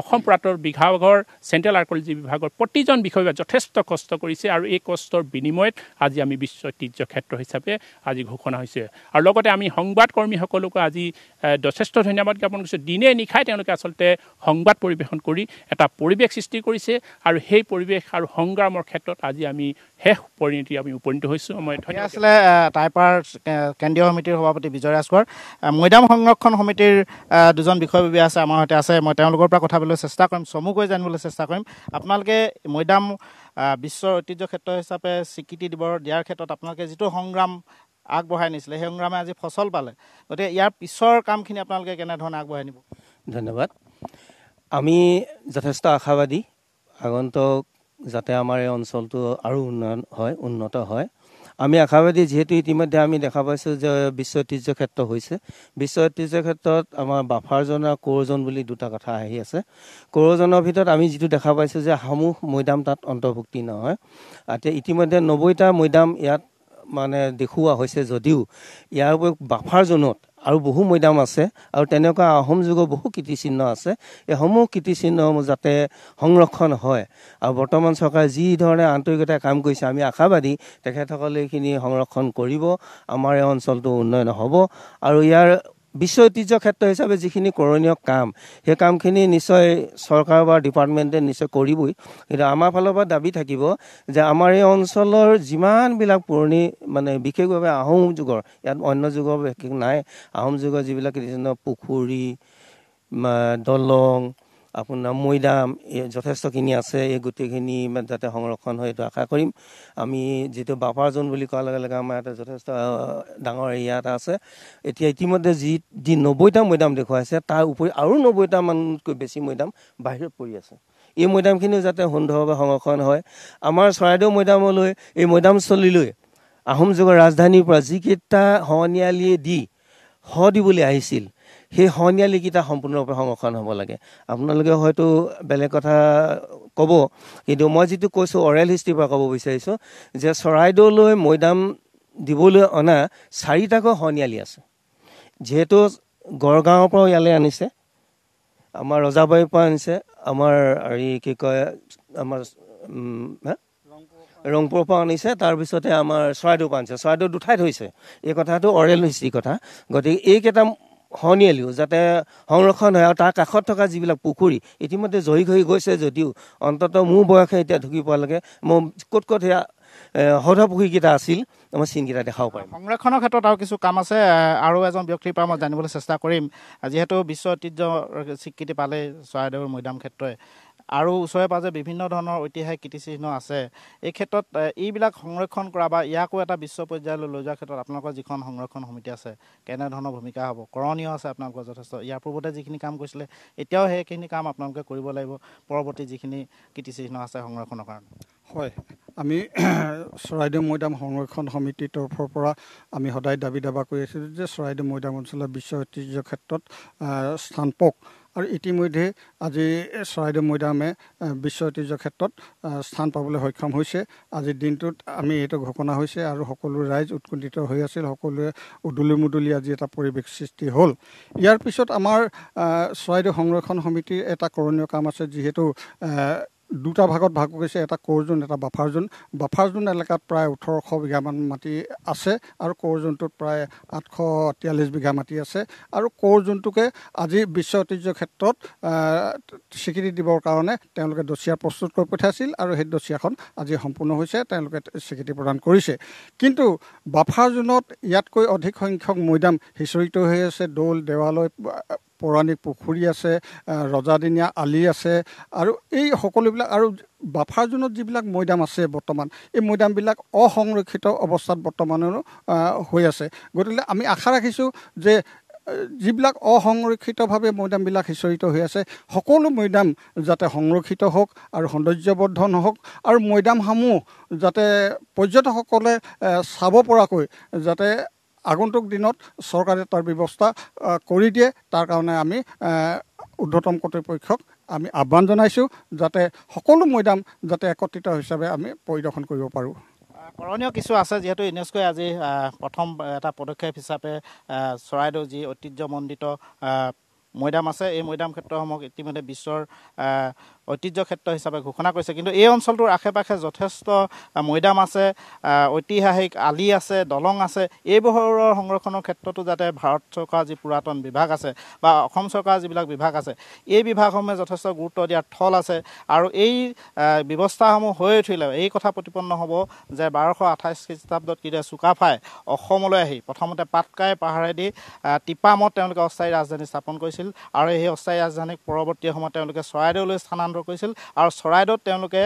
অসম পুৰাতত্ব বিভাগৰ চেণ্ট্ৰেল আৰ্কলজি বিভাগৰ প্ৰতিজন বিষয়া যথেষ্ট কষ্ট কৰিছে আৰু এই কষ্টৰ বিনিময়ত আজি আমি বিশ্ব ঐতিহ্য ক্ষেত্ৰ হিচাপে আজি ঘোষণা হৈছে আৰু লগতে আমি সংবাদকৰ্মীসকলকো আজি যথেষ্ট ধন্যবাদ জ্ঞাপন কৰিছে দিনে নিশাই তেওঁলোকে আচলতে সংবাদ পৰিৱেশন কৰি এটা পৰিৱেশ সৃষ্টি কৰিছে আৰু সেই পৰিৱেশ আৰু সংগ্ৰামৰ ক্ষেত্ৰত আজি আমি শেষ পৰিণতি আমি উপনীত হৈছোঁ মই আছিলে
টাইপাৰ কেন্দ্ৰীয় সমিতিৰ সভাপতি বিজয় ৰাজগড় মৈদাম সংৰক্ষণ সমিতিৰ দুজন বিষয় আছে আমাৰ সৈতে আছে মই তেওঁলোকৰ পৰা কথা কথাবলৈ চেষ্টা কৰিম চমুকৈ জানিবলৈ চেষ্টা কৰিম আপোনালোকে মৈদাম বিশ্বৰ ঐতিহ্য ক্ষেত্ৰ হিচাপে স্বীকৃতি দিব দিয়াৰ ক্ষেত্ৰত আপোনালোকে যিটো সংগ্ৰাম আগবঢ়াই নিছিলে সেই সংগ্ৰামে আজি ফচল পালে গতিকে ইয়াৰ পিছৰ কামখিনি আপোনালোকে কেনেধৰণে আগবঢ়াই নিব
ধন্যবাদ আমি যথেষ্ট আশাবাদী আগন্তুক যাতে আমাৰ এই অঞ্চলটো আৰু উন্নয়ন হয় উন্নত হয় আমি আশাবাদী যিহেতু ইতিমধ্যে আমি দেখা পাইছোঁ যে বিশ্ব ঐতিহ্য ক্ষেত্ৰ হৈছে বিশ্ব ঐতিহ্য ক্ষেত্ৰত আমাৰ বাফাৰজন আৰু কোৰজন বুলি দুটা কথা আহি আছে কৌৰজনৰ ভিতৰত আমি যিটো দেখা পাইছোঁ যে সমূহ মৈদাম তাত অন্তৰ্ভুক্তি নহয় এতিয়া ইতিমধ্যে নব্বৈটা মৈদাম ইয়াত মানে দেখুওৱা হৈছে যদিও ইয়াৰ উপৰি বাফাৰ জ'নত আৰু বহু মৈদাম আছে আৰু তেনেকুৱা আহোম যুগৰ বহু কীৰ্তিচিহ্ন আছে এইসমূহ কীৰ্তিচিহ্নসমূহ যাতে সংৰক্ষণ হয় আৰু বৰ্তমান চৰকাৰে যি ধৰণে আন্তৰিকতাই কাম কৰিছে আমি আশাবাদী তেখেতসকলে এইখিনি সংৰক্ষণ কৰিব আমাৰ এই অঞ্চলটো উন্নয়ন হ'ব আৰু ইয়াৰ বিশ্ব ঐতিহ্য ক্ষেত্ৰ হিচাপে যিখিনি কৰণীয় কাম সেই কামখিনি নিশ্চয় চৰকাৰ বা ডিপাৰ্টমেণ্টে নিশ্চয় কৰিবই কিন্তু আমাৰ ফালৰ পৰা দাবী থাকিব যে আমাৰ এই অঞ্চলৰ যিমানবিলাক পুৰণি মানে বিশেষভাৱে আহোম যুগৰ ইয়াত অন্য যুগৰ বিশেষ নাই আহোম যুগৰ যিবিলাক পুখুৰী দলং আপোনাৰ মৈদাম এই যথেষ্টখিনি আছে এই গোটেইখিনি যাতে সংৰক্ষণ হয় এইটো আশা কৰিম আমি যিটো বাপাৰ জোন বুলি কোৱাৰ লগে লগে আমাৰ ইয়াতে যথেষ্ট ডাঙৰ এৰিয়া এটা আছে এতিয়া ইতিমধ্যে যি যি নব্বৈটা মৈদাম দেখুৱাইছে তাৰ উপৰি আৰু নব্বৈটামানতকৈ বেছি মৈদাম বাহিৰত পৰি আছে এই মৈদামখিনিও যাতে সুন্দৰভাৱে সংৰক্ষণ হয় আমাৰ চৰাইদেউ মৈদামলৈ এই মৈদামস্থলীলৈ আহোম যুগৰ ৰাজধানীৰ পৰা যিকেইটা শৱনিয়ালিয়ে দি শ দিবলৈ আহিছিল সেই সহনীয়ালিকেইটা সম্পূৰ্ণৰূপে সংৰক্ষণ হ'ব লাগে আপোনালোকে হয়তো বেলেগ কথা ক'ব কিন্তু মই যিটো কৈছোঁ অৰেল হিষ্ট্ৰীৰ পৰা ক'ব বিচাৰিছোঁ যে চৰাইদেউলৈ মৈদাম দিবলৈ অনা চাৰিটাকৈ সহনীয়ালি আছে যিহেতু গড়গাঁৱৰ পৰাও ইয়ালৈ আনিছে আমাৰ ৰজাবাৰীৰ পৰা আনিছে আমাৰ হেৰি কি কয় আমাৰ ৰংপুৰৰ পৰা আনিছে তাৰপিছতে আমাৰ চৰাইদেউৰ পৰা আনিছে চৰাইদেউ দুঠাইত হৈছে এই কথাটো অৰেল হিষ্ট্ৰীৰ কথা গতিকে এইকেইটা খনিয়ালিও যাতে সংৰক্ষণ হয় আৰু তাৰ কাষত থকা যিবিলাক পুখুৰী ইতিমধ্যে জহি ঘহি গৈছে যদিও অন্তত মোৰ বয়সে এতিয়া ঢুকি পোৱালৈকে মই ক'ত ক'ত সেয়া সৌধ পুখুৰীকেইটা আছিল মই চিনকেইটা দেখাব পাৰিম
সংৰক্ষণৰ ক্ষেত্ৰত আৰু কিছু কাম আছে আৰু এজন ব্যক্তিৰ পৰা মই জানিবলৈ চেষ্টা কৰিম যিহেতু বিশ্ব ঐতিহ্য স্বীকৃতি পালে চৰাইদেউৰ মৈদাম ক্ষেত্ৰই আৰু ওচৰে পাঁজৰে বিভিন্ন ধৰণৰ ঐতিহাসিক কীৰ্তিচিহ্ন আছে এই ক্ষেত্ৰত এইবিলাক সংৰক্ষণ কৰা বা ইয়াকো এটা বিশ্ব পৰ্যায়লৈ লৈ যোৱাৰ ক্ষেত্ৰত আপোনালোকৰ যিখন সংৰক্ষণ সমিতি আছে কেনেধৰণৰ ভূমিকা হ'ব কৰণীয় আছে আপোনালোকৰ যথেষ্ট ইয়াৰ পূৰ্বতে যিখিনি কাম কৰিছিলে এতিয়াও সেইখিনি কাম আপোনালোকে কৰিব লাগিব পৰৱৰ্তী যিখিনি কীৰ্তিচিহ্ন আছে সংৰক্ষণৰ কাৰণে
হয় আমি চৰাইদেউ মৈদাম সংৰক্ষণ সমিতিৰ তৰফৰ পৰা আমি সদায় দাবী দাবা কৰি আছিলোঁ যে চৰাইদেউ মৈদাম অঞ্চলৰ বিশ্ব ঐতিহ্যৰ ক্ষেত্ৰত স্থান পাওক আৰু ইতিমধ্যে আজি চৰাইদেউ মৈদামে বিশ্ব ঐতিহ্য ক্ষেত্ৰত স্থান পাবলৈ সক্ষম হৈছে আজি দিনটোত আমি এইটো ঘোষণা হৈছে আৰু সকলো ৰাইজ উৎকণ্ঠিত হৈ আছিল সকলোৱে উদুলি মুদুলি আজি এটা পৰিৱেশ সৃষ্টি হ'ল ইয়াৰ পিছত আমাৰ চৰাইদেউ সংৰক্ষণ সমিতিৰ এটা কৰণীয় কাম আছে যিহেতু দুটা ভাগত ভাগ কৰিছে এটা ক'ৰ জোন এটা বাফাৰ জোন বাফাৰ জোন এলেকাত প্ৰায় ওঠৰশ বিঘামান মাটি আছে আৰু ক'ৰ জোনটোত প্ৰায় আঠশ তিয়াল্লিছ বিঘা মাটি আছে আৰু ক'ৰ জোনটোকে আজি বিশ্ব ঐতিহ্য ক্ষেত্ৰত স্বীকৃতি দিবৰ কাৰণে তেওঁলোকে দচিয়া প্ৰস্তুত কৰি পঠিয়াইছিল আৰু সেই দছিয়াখন আজি সম্পূৰ্ণ হৈছে তেওঁলোকে স্বীকৃতি প্ৰদান কৰিছে কিন্তু বাফাৰ জোনত ইয়াতকৈ অধিক সংখ্যক মৈদাম সিঁচৰিত হৈ আছে দৌল দেৱালয় পৌৰাণিক পুখুৰী আছে ৰজাদিনীয়া আলি আছে আৰু এই সকলোবিলাক আৰু বাফাৰ বাফাৰজনত যিবিলাক মৈদাম আছে বৰ্তমান এই মৈদামবিলাক অসংৰক্ষিত অৱস্থাত বৰ্তমানৰো হৈ আছে গতিকে আমি আশা ৰাখিছোঁ যে যিবিলাক অসংৰক্ষিতভাৱে মৈদামবিলাক সিঁচৰিত হৈ আছে সকলো মৈদাম যাতে সংৰক্ষিত হওক আৰু সৌন্দৰ্যবৰ্ধন হওক আৰু মৈদামসমূহ যাতে পৰ্যটকসকলে চাব পৰাকৈ যাতে আগন্তুক দিনত চৰকাৰে তাৰ ব্যৱস্থা কৰি দিয়ে তাৰ কাৰণে আমি উৰ্ধতম কৰ্তৃপক্ষক আমি আহ্বান জনাইছোঁ যাতে সকলো মৈদাম যাতে একত্ৰিত হিচাপে আমি পৰিদৰ্শন কৰিব পাৰোঁ
কৰণীয় কিছু আছে যিহেতু ইউনেস্কোৱে আজি প্ৰথম এটা পদক্ষেপ হিচাপে চৰাইদেউ যি ঐতিহ্যমণ্ডিত মৈদাম আছে এই মৈদাম ক্ষেত্ৰসমূহক ইতিমধ্যে বিশ্বৰ ঐতিহ্য ক্ষেত্ৰ হিচাপে ঘোষণা কৰিছে কিন্তু এই অঞ্চলটোৰ আশে পাশে যথেষ্ট মৈদাম আছে ঐতিহাসিক আলি আছে দলং আছে এইবোৰৰ সংৰক্ষণৰ ক্ষেত্ৰতো যাতে ভাৰত চৰকাৰৰ যি পুৰাতন বিভাগ আছে বা অসম চৰকাৰৰ যিবিলাক বিভাগ আছে এই বিভাগসমূহে যথেষ্ট গুৰুত্ব দিয়াৰ থল আছে আৰু এই ব্যৱস্থাসমূহ হৈ উঠিলে এই কথা প্ৰতিপন্ন হ'ব যে বাৰশ আঠাইছ খ্ৰীষ্টাব্দত কিদৰে চুকাফাই অসমলৈ আহি প্ৰথমতে পাটকাই পাহাৰেদি টিপামত তেওঁলোকে অস্থায়ী ৰাজধানী স্থাপন কৰিছিল আৰু সেই অস্থায়ী ৰাজধানীক পৰৱৰ্তী সময়ত তেওঁলোকে চৰাইদেউলৈ স্থানান্তৰ আৰম্ভ কৰিছিল আৰু চৰাইদেউত তেওঁলোকে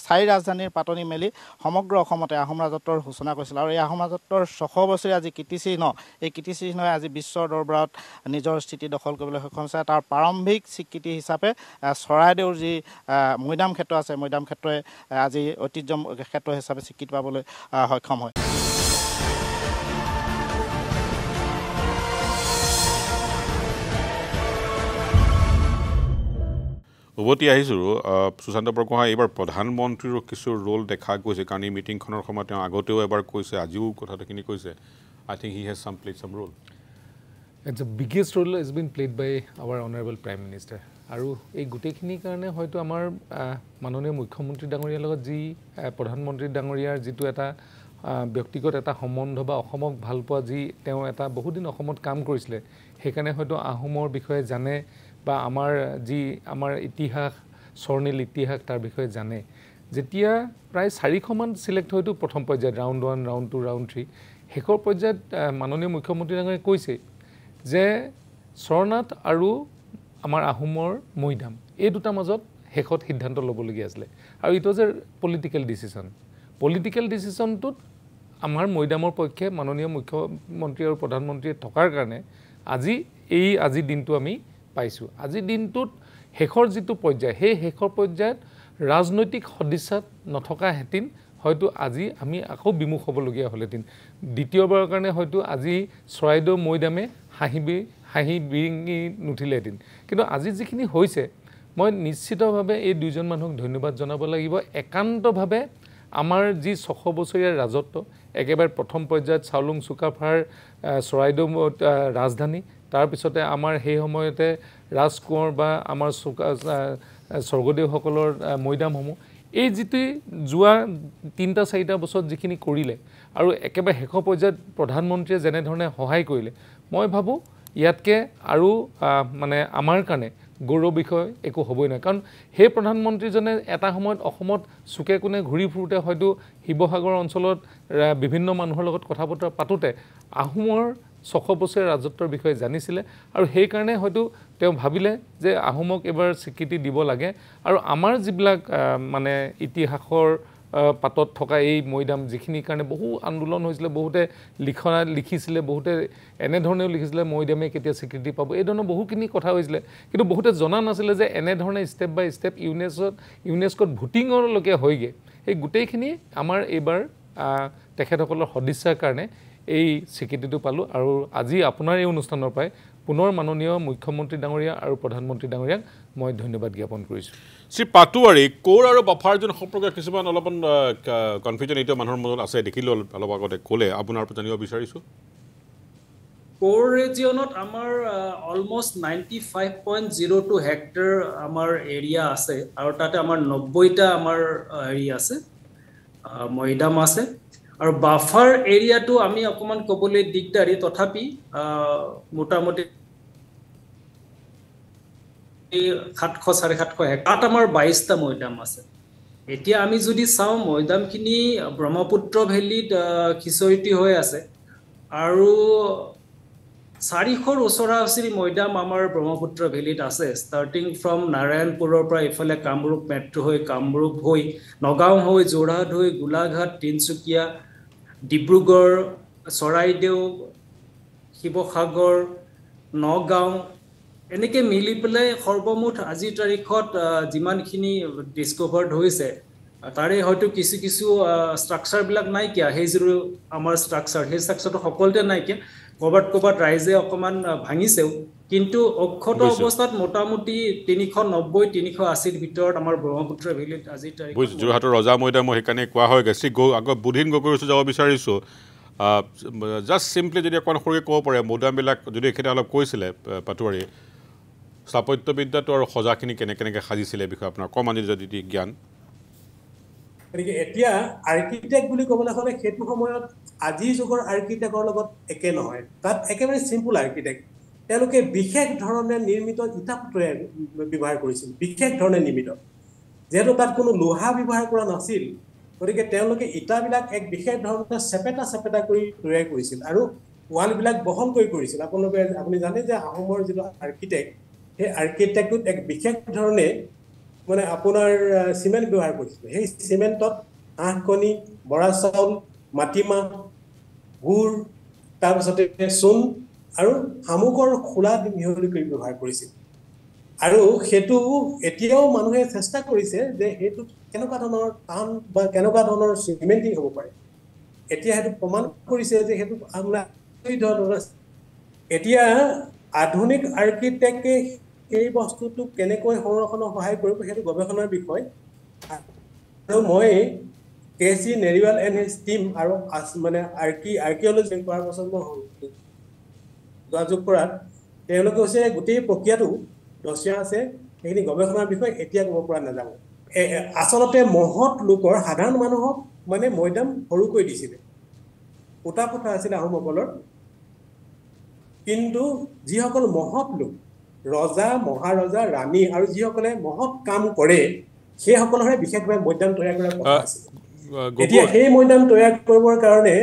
স্থায়ী ৰাজধানীৰ পাতনি মেলি সমগ্ৰ অসমতে আহোম ৰাজত্বৰ সূচনা কৰিছিল আৰু এই আহোম ৰাজত্বৰ ছশ বছৰীয়া যি কীৰ্তিচিহ্ন এই কীৰ্তিচিহ্নই আজি বিশ্বৰ দৰবাৰত নিজৰ স্থিতি দখল কৰিবলৈ সক্ষম হৈছে তাৰ প্ৰাৰম্ভিক স্বীকৃতি হিচাপে চৰাইদেউৰ যি মৈদাম ক্ষেত্ৰ আছে মৈদাম ক্ষেত্ৰই আজি ঐতিহ্য ক্ষেত্ৰ হিচাপে স্বীকৃতি পাবলৈ সক্ষম হয়
উভতি আহিছোঁ সুশান্ত বৰগোহাঁই এইবাৰ প্ৰধানমন্ত্ৰীৰো কিছু ৰোল দেখা গৈছে কাৰণ এই মিটিংখনৰ সময়ত তেওঁ আগতেও এবাৰ কৈছে আজিও কথাখিনি কৈছে I think he has some played some role at the
biggest role is been played by our honourable prime minister আৰু এই গোটেইখিনিৰ কাৰণে হয়তো আমাৰ মাননীয় মুখ্যমন্ত্ৰী ডাঙৰীয়াৰ লগত যি প্ৰধানমন্ত্ৰী ডাঙৰীয়াৰ যিটো এটা ব্যক্তিগত এটা সম্বন্ধ বা অসমক ভাল পোৱা যি তেওঁ এটা বহুদিন অসমত কাম কৰিছিলে সেইকাৰণে হয়তো আহোমৰ বিষয়ে জানে বা আমাৰ যি আমাৰ ইতিহাস স্বৰ্ণীল ইতিহাস তাৰ বিষয়ে জানে যেতিয়া প্ৰায় চাৰিশমান চিলেক্ট হয়তো প্ৰথম পৰ্যায়ত round one round two round three শেষৰ পৰ্যায়ত মাননীয় মুখ্যমন্ত্ৰী ডাঙৰে কৈছে যে স্বৰ্ণাথ আৰু আমাৰ আহোমৰ মৈদাম এই দুটাৰ মাজত শেষত সিদ্ধান্ত ল'বলগীয়া আছিলে আৰু it was a political decision political ডিচিশ্যনটোত আমাৰ মৈদামৰ পক্ষে মাননীয় মুখ্যমন্ত্ৰী আৰু প্ৰধানমন্ত্ৰীয়ে থকাৰ কাৰণে আজি এই আজিৰ দিনটো আমি পাইছোঁ আজিৰ দিনটোত শেষৰ যিটো পৰ্যায় সেই শেষৰ পৰ্যায়ত ৰাজনৈতিক সদিচ্ছাত নথকাহেঁতেন হয়তো আজি আমি আকৌ বিমুখ হ'বলগীয়া হ'লহেঁতেন দ্বিতীয়বাৰৰ কাৰণে হয়তো আজি চৰাইদেউ মৈদামে হাঁহি বি হাঁহি বিৰিঙি নুঠিলেহেঁতেন কিন্তু আজি যিখিনি হৈছে মই নিশ্চিতভাৱে এই দুজন মানুহক ধন্যবাদ জনাব লাগিব একান্তভাৱে আমাৰ যি ছশ বছৰীয়া ৰাজত্ব একেবাৰে প্ৰথম পৰ্যায়ত চাউলুং চুকাফাৰ চৰাইদেউ ৰাজধানী তাৰপিছতে আমাৰ সেই সময়তে ৰাজকোঁৱৰ বা আমাৰ চুকা স্বৰ্গদেউসকলৰ মৈদামসমূহ এই যিটো যোৱা তিনিটা চাৰিটা বছৰত যিখিনি কৰিলে আৰু একেবাৰে শেষৰ পৰ্যায়ত প্ৰধানমন্ত্ৰীয়ে যেনেধৰণে সহায় কৰিলে মই ভাবোঁ ইয়াতকৈ আৰু মানে আমাৰ কাৰণে গৌৰৱ বিষয় একো হ'বই নাই কাৰণ সেই প্ৰধানমন্ত্ৰীজনে এটা সময়ত অসমত চুকে কোণে ঘূৰি ফুৰোঁতে হয়তো শিৱসাগৰ অঞ্চলত বিভিন্ন মানুহৰ লগত কথা বতৰা পাতোঁতে আহোমৰ ছশ বছৰীয়া ৰাজত্বৰ বিষয়ে জানিছিলে আৰু সেইকাৰণে হয়তো তেওঁ ভাবিলে যে আহোমক এইবাৰ স্বীকৃতি দিব লাগে আৰু আমাৰ যিবিলাক মানে ইতিহাসৰ পাতত থকা এই মৈদাম যিখিনিৰ কাৰণে বহু আন্দোলন হৈছিলে বহুতে লিখা লিখিছিলে বহুতে এনেধৰণেও লিখিছিলে মৈদামে কেতিয়া স্বীকৃতি পাব এই ধৰণৰ বহুখিনি কথা হৈছিলে কিন্তু বহুতে জনা নাছিলে যে এনেধৰণে ষ্টেপ বাই ষ্টেপ ইউনেছত ইউনেস্ক'ত ভোটিঙলৈকে হয়গৈ সেই গোটেইখিনি আমাৰ এইবাৰ তেখেতসকলৰ সদিচ্ছাৰ কাৰণে এই স্বীকৃতিটো পালোঁ আৰু আজি আপোনাৰ এই অনুষ্ঠানৰ পৰাই পুনৰ মাননীয় মুখ্যমন্ত্ৰী ডাঙৰীয়া আৰু প্ৰধানমন্ত্ৰী ডাঙৰীয়াক মই ধন্যবাদ জ্ঞাপন কৰিছোঁ
শ্ৰী পাটোৱাৰী কৌৰ আৰু বাফাৰ যোন সম্পৰ্কে কিছুমান অলপমান কনফিউজন এতিয়া মানুহৰ মনত আছে দেখিলোঁ অলপ আগতে ক'লে আপোনাৰ পৰা জানিব বিচাৰিছোঁ
কৌৰ ৰেজিয়নত আমাৰ almost ninety five point zero' two hectare আমাৰ এৰিয়া আছে আৰু তাতে আমাৰ নব্বৈটা আমাৰ হেৰি আছে মৈদাম আছে আৰু বাফাৰ এৰিয়াটো আমি অকণমান ক'বলৈ দিগদাৰী তথাপি মোটামুটি সাতশ চাৰে সাতশ হেক্টাৰ তাত আমাৰ বাইছটা মৈদাম আছে এতিয়া আমি যদি চাওঁ মৈদামখিনি ব্ৰহ্মপুত্ৰ ভেলীত খিচৰিটি হৈ আছে আৰু চাৰিশৰ ওচৰা ওচৰি মৈদাম আমাৰ ব্ৰহ্মপুত্ৰ ভেলীত আছে ষ্টাৰ্টিং ফ্ৰম নাৰায়ণপুৰৰ পৰা এইফালে কামৰূপ মেট্ৰ' হৈ কামৰূপ হৈ নগাঁও হৈ যোৰহাট হৈ গোলাঘাট তিনিচুকীয়া ডিব্ৰুগড় চৰাইদেউ শিৱসাগৰ নগাঁও এনেকৈ মিলি পেলাই সৰ্বমুঠ আজিৰ তাৰিখত যিমানখিনি ডিছক'ভাৰ্ড হৈছে তাৰে হয়তো কিছু কিছু ষ্ট্ৰাকচাৰবিলাক নাইকিয়া সেইযোৰ আমাৰ ষ্ট্ৰাকচাৰ সেই ষ্ট্ৰাকচাৰটো সকলোতে নাইকিয়া ক'ৰবাত ক'ৰবাত ৰাইজে অকণমান ভাঙিছেও কিন্তু অক্ষত অৱস্থাত মোটামুটি তিনিশ নব্বৈ তিনিশ আশীৰ ভিতৰত আমাৰ ব্ৰহ্মপুত্ৰ ভেলীত আজি তাৰিখ
যোৰহাটৰ ৰজা মৈদাম সেইকাৰণে কোৱা হয় শ্ৰী গৌ আকৌ বুধিন গগৈ ওচৰত যাব বিচাৰিছো জাষ্ট চিম্পলি যদি অকণমান সৰুকৈ ক'ব পাৰে মৈদামবিলাক যদি এইখিনি অলপ কৈছিলে পাটোৱাৰী বিদ্যাটো আৰু সজাখিনি কেনে কেনেকৈ সাজিছিলে বিষয়ে আপোনাৰ অকণমান যদি জ্ঞান
গতিকে এতিয়া আৰ্কিটেক্ট বুলি ক'বলৈ হ'লে সেইটো সময়ত আজিৰ যুগৰ আৰ্কিটেক্টৰ লগত একে নহয় তাত একেবাৰে চিম্পুল আৰ্কিটেক্ট তেওঁলোকে বিশেষ ধৰণে নিৰ্মিত ইটা পুতৰে ব্যৱহাৰ কৰিছিল বিশেষ ধৰণে নিৰ্মিত যিহেতু তাত কোনো লোহা ব্যৱহাৰ কৰা নাছিল গতিকে তেওঁলোকে ইটাবিলাক এক বিশেষ ধৰণে চেপেটা চেপেটা কৰি তৈয়াৰ কৰিছিল আৰু ৱালবিলাক বহল কৰি কৰিছিল আপোনালোকে আপুনি জানে যে আহোমৰ যিটো আৰ্কিটেক্ট সেই আৰ্কিটেক্টটোত এক বিশেষ ধৰণে মানে আপোনাৰ চিমেণ্ট ব্যৱহাৰ কৰিছিলে সেই চিমেণ্টত হাঁহ কণী বৰা চাউল মাটিমাহ গুড় তাৰপিছতে চূণ আৰু শামুকৰ খোলা মিহলি কৰি ব্যৱহাৰ কৰিছিল আৰু সেইটো এতিয়াও মানুহে চেষ্টা কৰিছে যে সেইটো কেনেকুৱা ধৰণৰ টান বা কেনেকুৱা ধৰণৰ চিমেণ্টিং হ'ব পাৰে এতিয়া সেইটো প্ৰমাণ কৰিছে যে সেইটো আপোনাৰ এতিয়া আধুনিক আৰ্কিটেক্টে সেই বস্তুটো কেনেকৈ সংৰক্ষণৰ সহায় কৰিব সেইটো গৱেষণাৰ বিষয় আৰু মই কে চি নেৰিৱাল এন এছ টিম আৰু মানে আৰ্কি আৰ্কিঅলজি কৰাৰ পাছত মই যোগাযোগ কৰাত তেওঁলোকে হৈছে গোটেই প্ৰক্ৰিয়াটো ৰচিয়া আছে সেইখিনি গৱেষণাৰ বিষয়ে এতিয়া ক'ব পৰা নাযাব আচলতে মহৎ লোকৰ সাধাৰণ মানুহক মানে মৈদাম সৰুকৈ দিছিলে কোটা পোতা আছিলে আহোমসকলৰ কিন্তু যিসকল মহৎ লোক ৰজা মহাৰজা ৰাণী আৰু যিসকলে মহৎ কাম কৰে সেইসকলৰহে বিশেষভাৱে মৈদাম তৈয়াৰ কৰাৰ কথা
আছিল এতিয়া
সেই মৈদাম তৈয়াৰ কৰিবৰ কাৰণে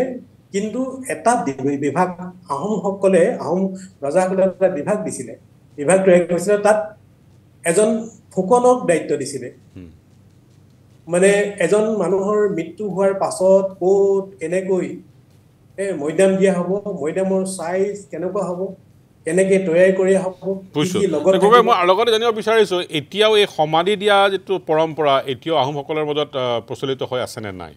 কিন্তু এটা বিভাগ আহোমসকলে আহোম ৰজাসকলে এটা বিভাগ দিছিলে বিভাগ তৈয়াৰ কৰিছিলে তাত এজন ফুকনক দায়িত্ব দিছিলে মানে এজন মানুহৰ মৃত্যু হোৱাৰ পাছত ক'ত কেনেকৈ মৈদাম দিয়া হ'ব মৈদামৰ চাইজ কেনেকুৱা হ'ব কেনেকে তৈয়াৰ
লগতে জানিব বিচাৰিছো এতিয়াও এই সমাধি দিয়া যিটো পৰম্পৰা এতিয়াও আহোমসকলৰ মাজত প্ৰচলিত হৈ আছে নাই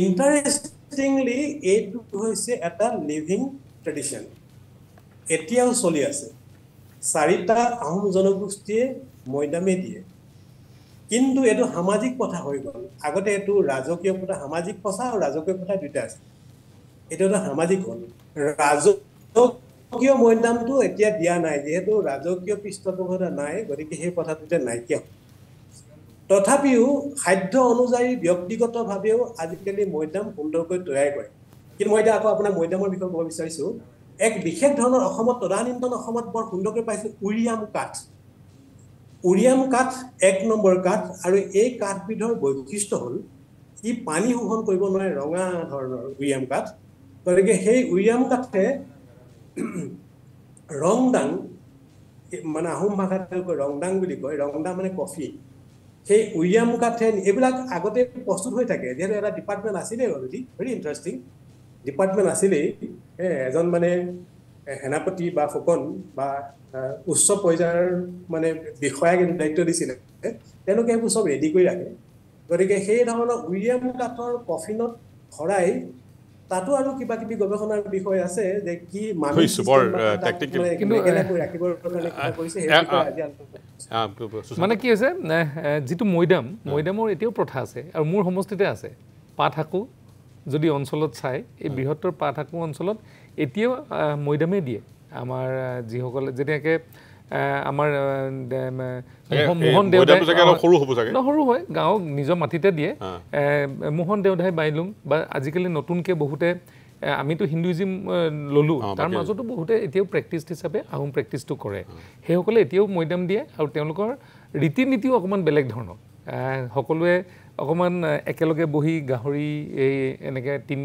ইণ্টাৰেষ্টিংলি এইটো হৈছে এটা লিভিং ট্ৰেডিশ্যন এতিয়াও চলি আছে চাৰিটা আহোম জনগোষ্ঠীয়ে মৈদামে দিয়ে কিন্তু এইটো সামাজিক কথা হৈ গ'ল আগতে এইটো ৰাজকীয় প্ৰথা সামাজিক কথা আৰু ৰাজকীয় কথা দুইটা আছে এইটো এটা সামাজিক হ'ল ৰাজকীয় মৈদামটো এতিয়া দিয়া নাই যিহেতু ৰাজকীয় পৃষ্ঠপোষকতা নাই গতিকে সেই প্ৰথাটো এতিয়া নাইকিয়া হ'ল তথাপিও সাধ্য অনুযায়ী ব্যক্তিগতভাৱেও আজিকালি মৈদাম সুন্দৰকৈ তৈয়াৰ কৰে কিন্তু মই এতিয়া আকৌ আপোনাৰ মৈদামৰ বিষয়ে ক'ব বিচাৰিছোঁ এক বিশেষ ধৰণৰ অসমত তদানীন্তন অসমত বৰ সুন্দৰকৈ পাইছোঁ উৰিয়াম কাঠ উৰিয়াম কাঠ এক নম্বৰ কাঠ আৰু এই কাঠবিধৰ বৈশিষ্ট্য হ'ল ই পানী শোষণ কৰিব নোৱাৰে ৰঙা ধৰণৰ উৰিয়াম কাঠ গতিকে সেই উৰিয়াম কাঠে ৰংদাং মানে আহোম ভাষাত তেওঁলোকে ৰংদাং বুলি কয় ৰংদাং মানে কফি সেই উৰিয়াম কাঠে এইবিলাক আগতে প্ৰস্তুত হৈ থাকে যিহেতু এটা ডিপাৰ্টমেণ্ট আছিলেই অলৰেডি ভেৰি ইণ্টাৰেষ্টিং ডিপাৰ্টমেণ্ট আছিলেই এজন মানে সেনাপতি বা ফুকন বা উচ্চ পৰ্যায়ৰ মানে বিষয়াক দায়িত্ব দিছিলে তেওঁলোকে সেইবোৰ চব ৰেডি কৰি ৰাখে গতিকে সেই ধৰণৰ উইলিয়াম কাটৰ কফিনত ভৰাই তাতো আৰু কিবা কিবি গৱেষণাৰ বিষয় আছে যে কি
মানে
কি হৈছে যিটো মৈদাম মৈদামৰ এতিয়াও প্ৰথা আছে আৰু মোৰ সমষ্টিতে আছে পাঠ আকো যদি অঞ্চলত চায় এই বৃহত্তৰ পাঠ আকো অঞ্চলত এতিয়াও মৈদামে দিয়ে আমাৰ যিসকলে যেনেকৈ সৰু হয় গাঁৱক নিজৰ মাটিতে দিয়ে মোহন দেউদাই বাইলুম বা আজিকালি নতুনকৈ বহুতে আমিতো হিন্দুইজিম ল'লোঁ তাৰ মাজতো বহুতে এতিয়াও প্ৰেক্টিষ্ট হিচাপে আহোম প্ৰেক্টিচটো কৰে সেইসকলে এতিয়াও মৈদাম দিয়ে আৰু তেওঁলোকৰ ৰীতি নীতিও অকণমান বেলেগ ধৰণৰ সকলোৱে অকণমান একেলগে বহি গাহৰি এই এনেকৈ তিন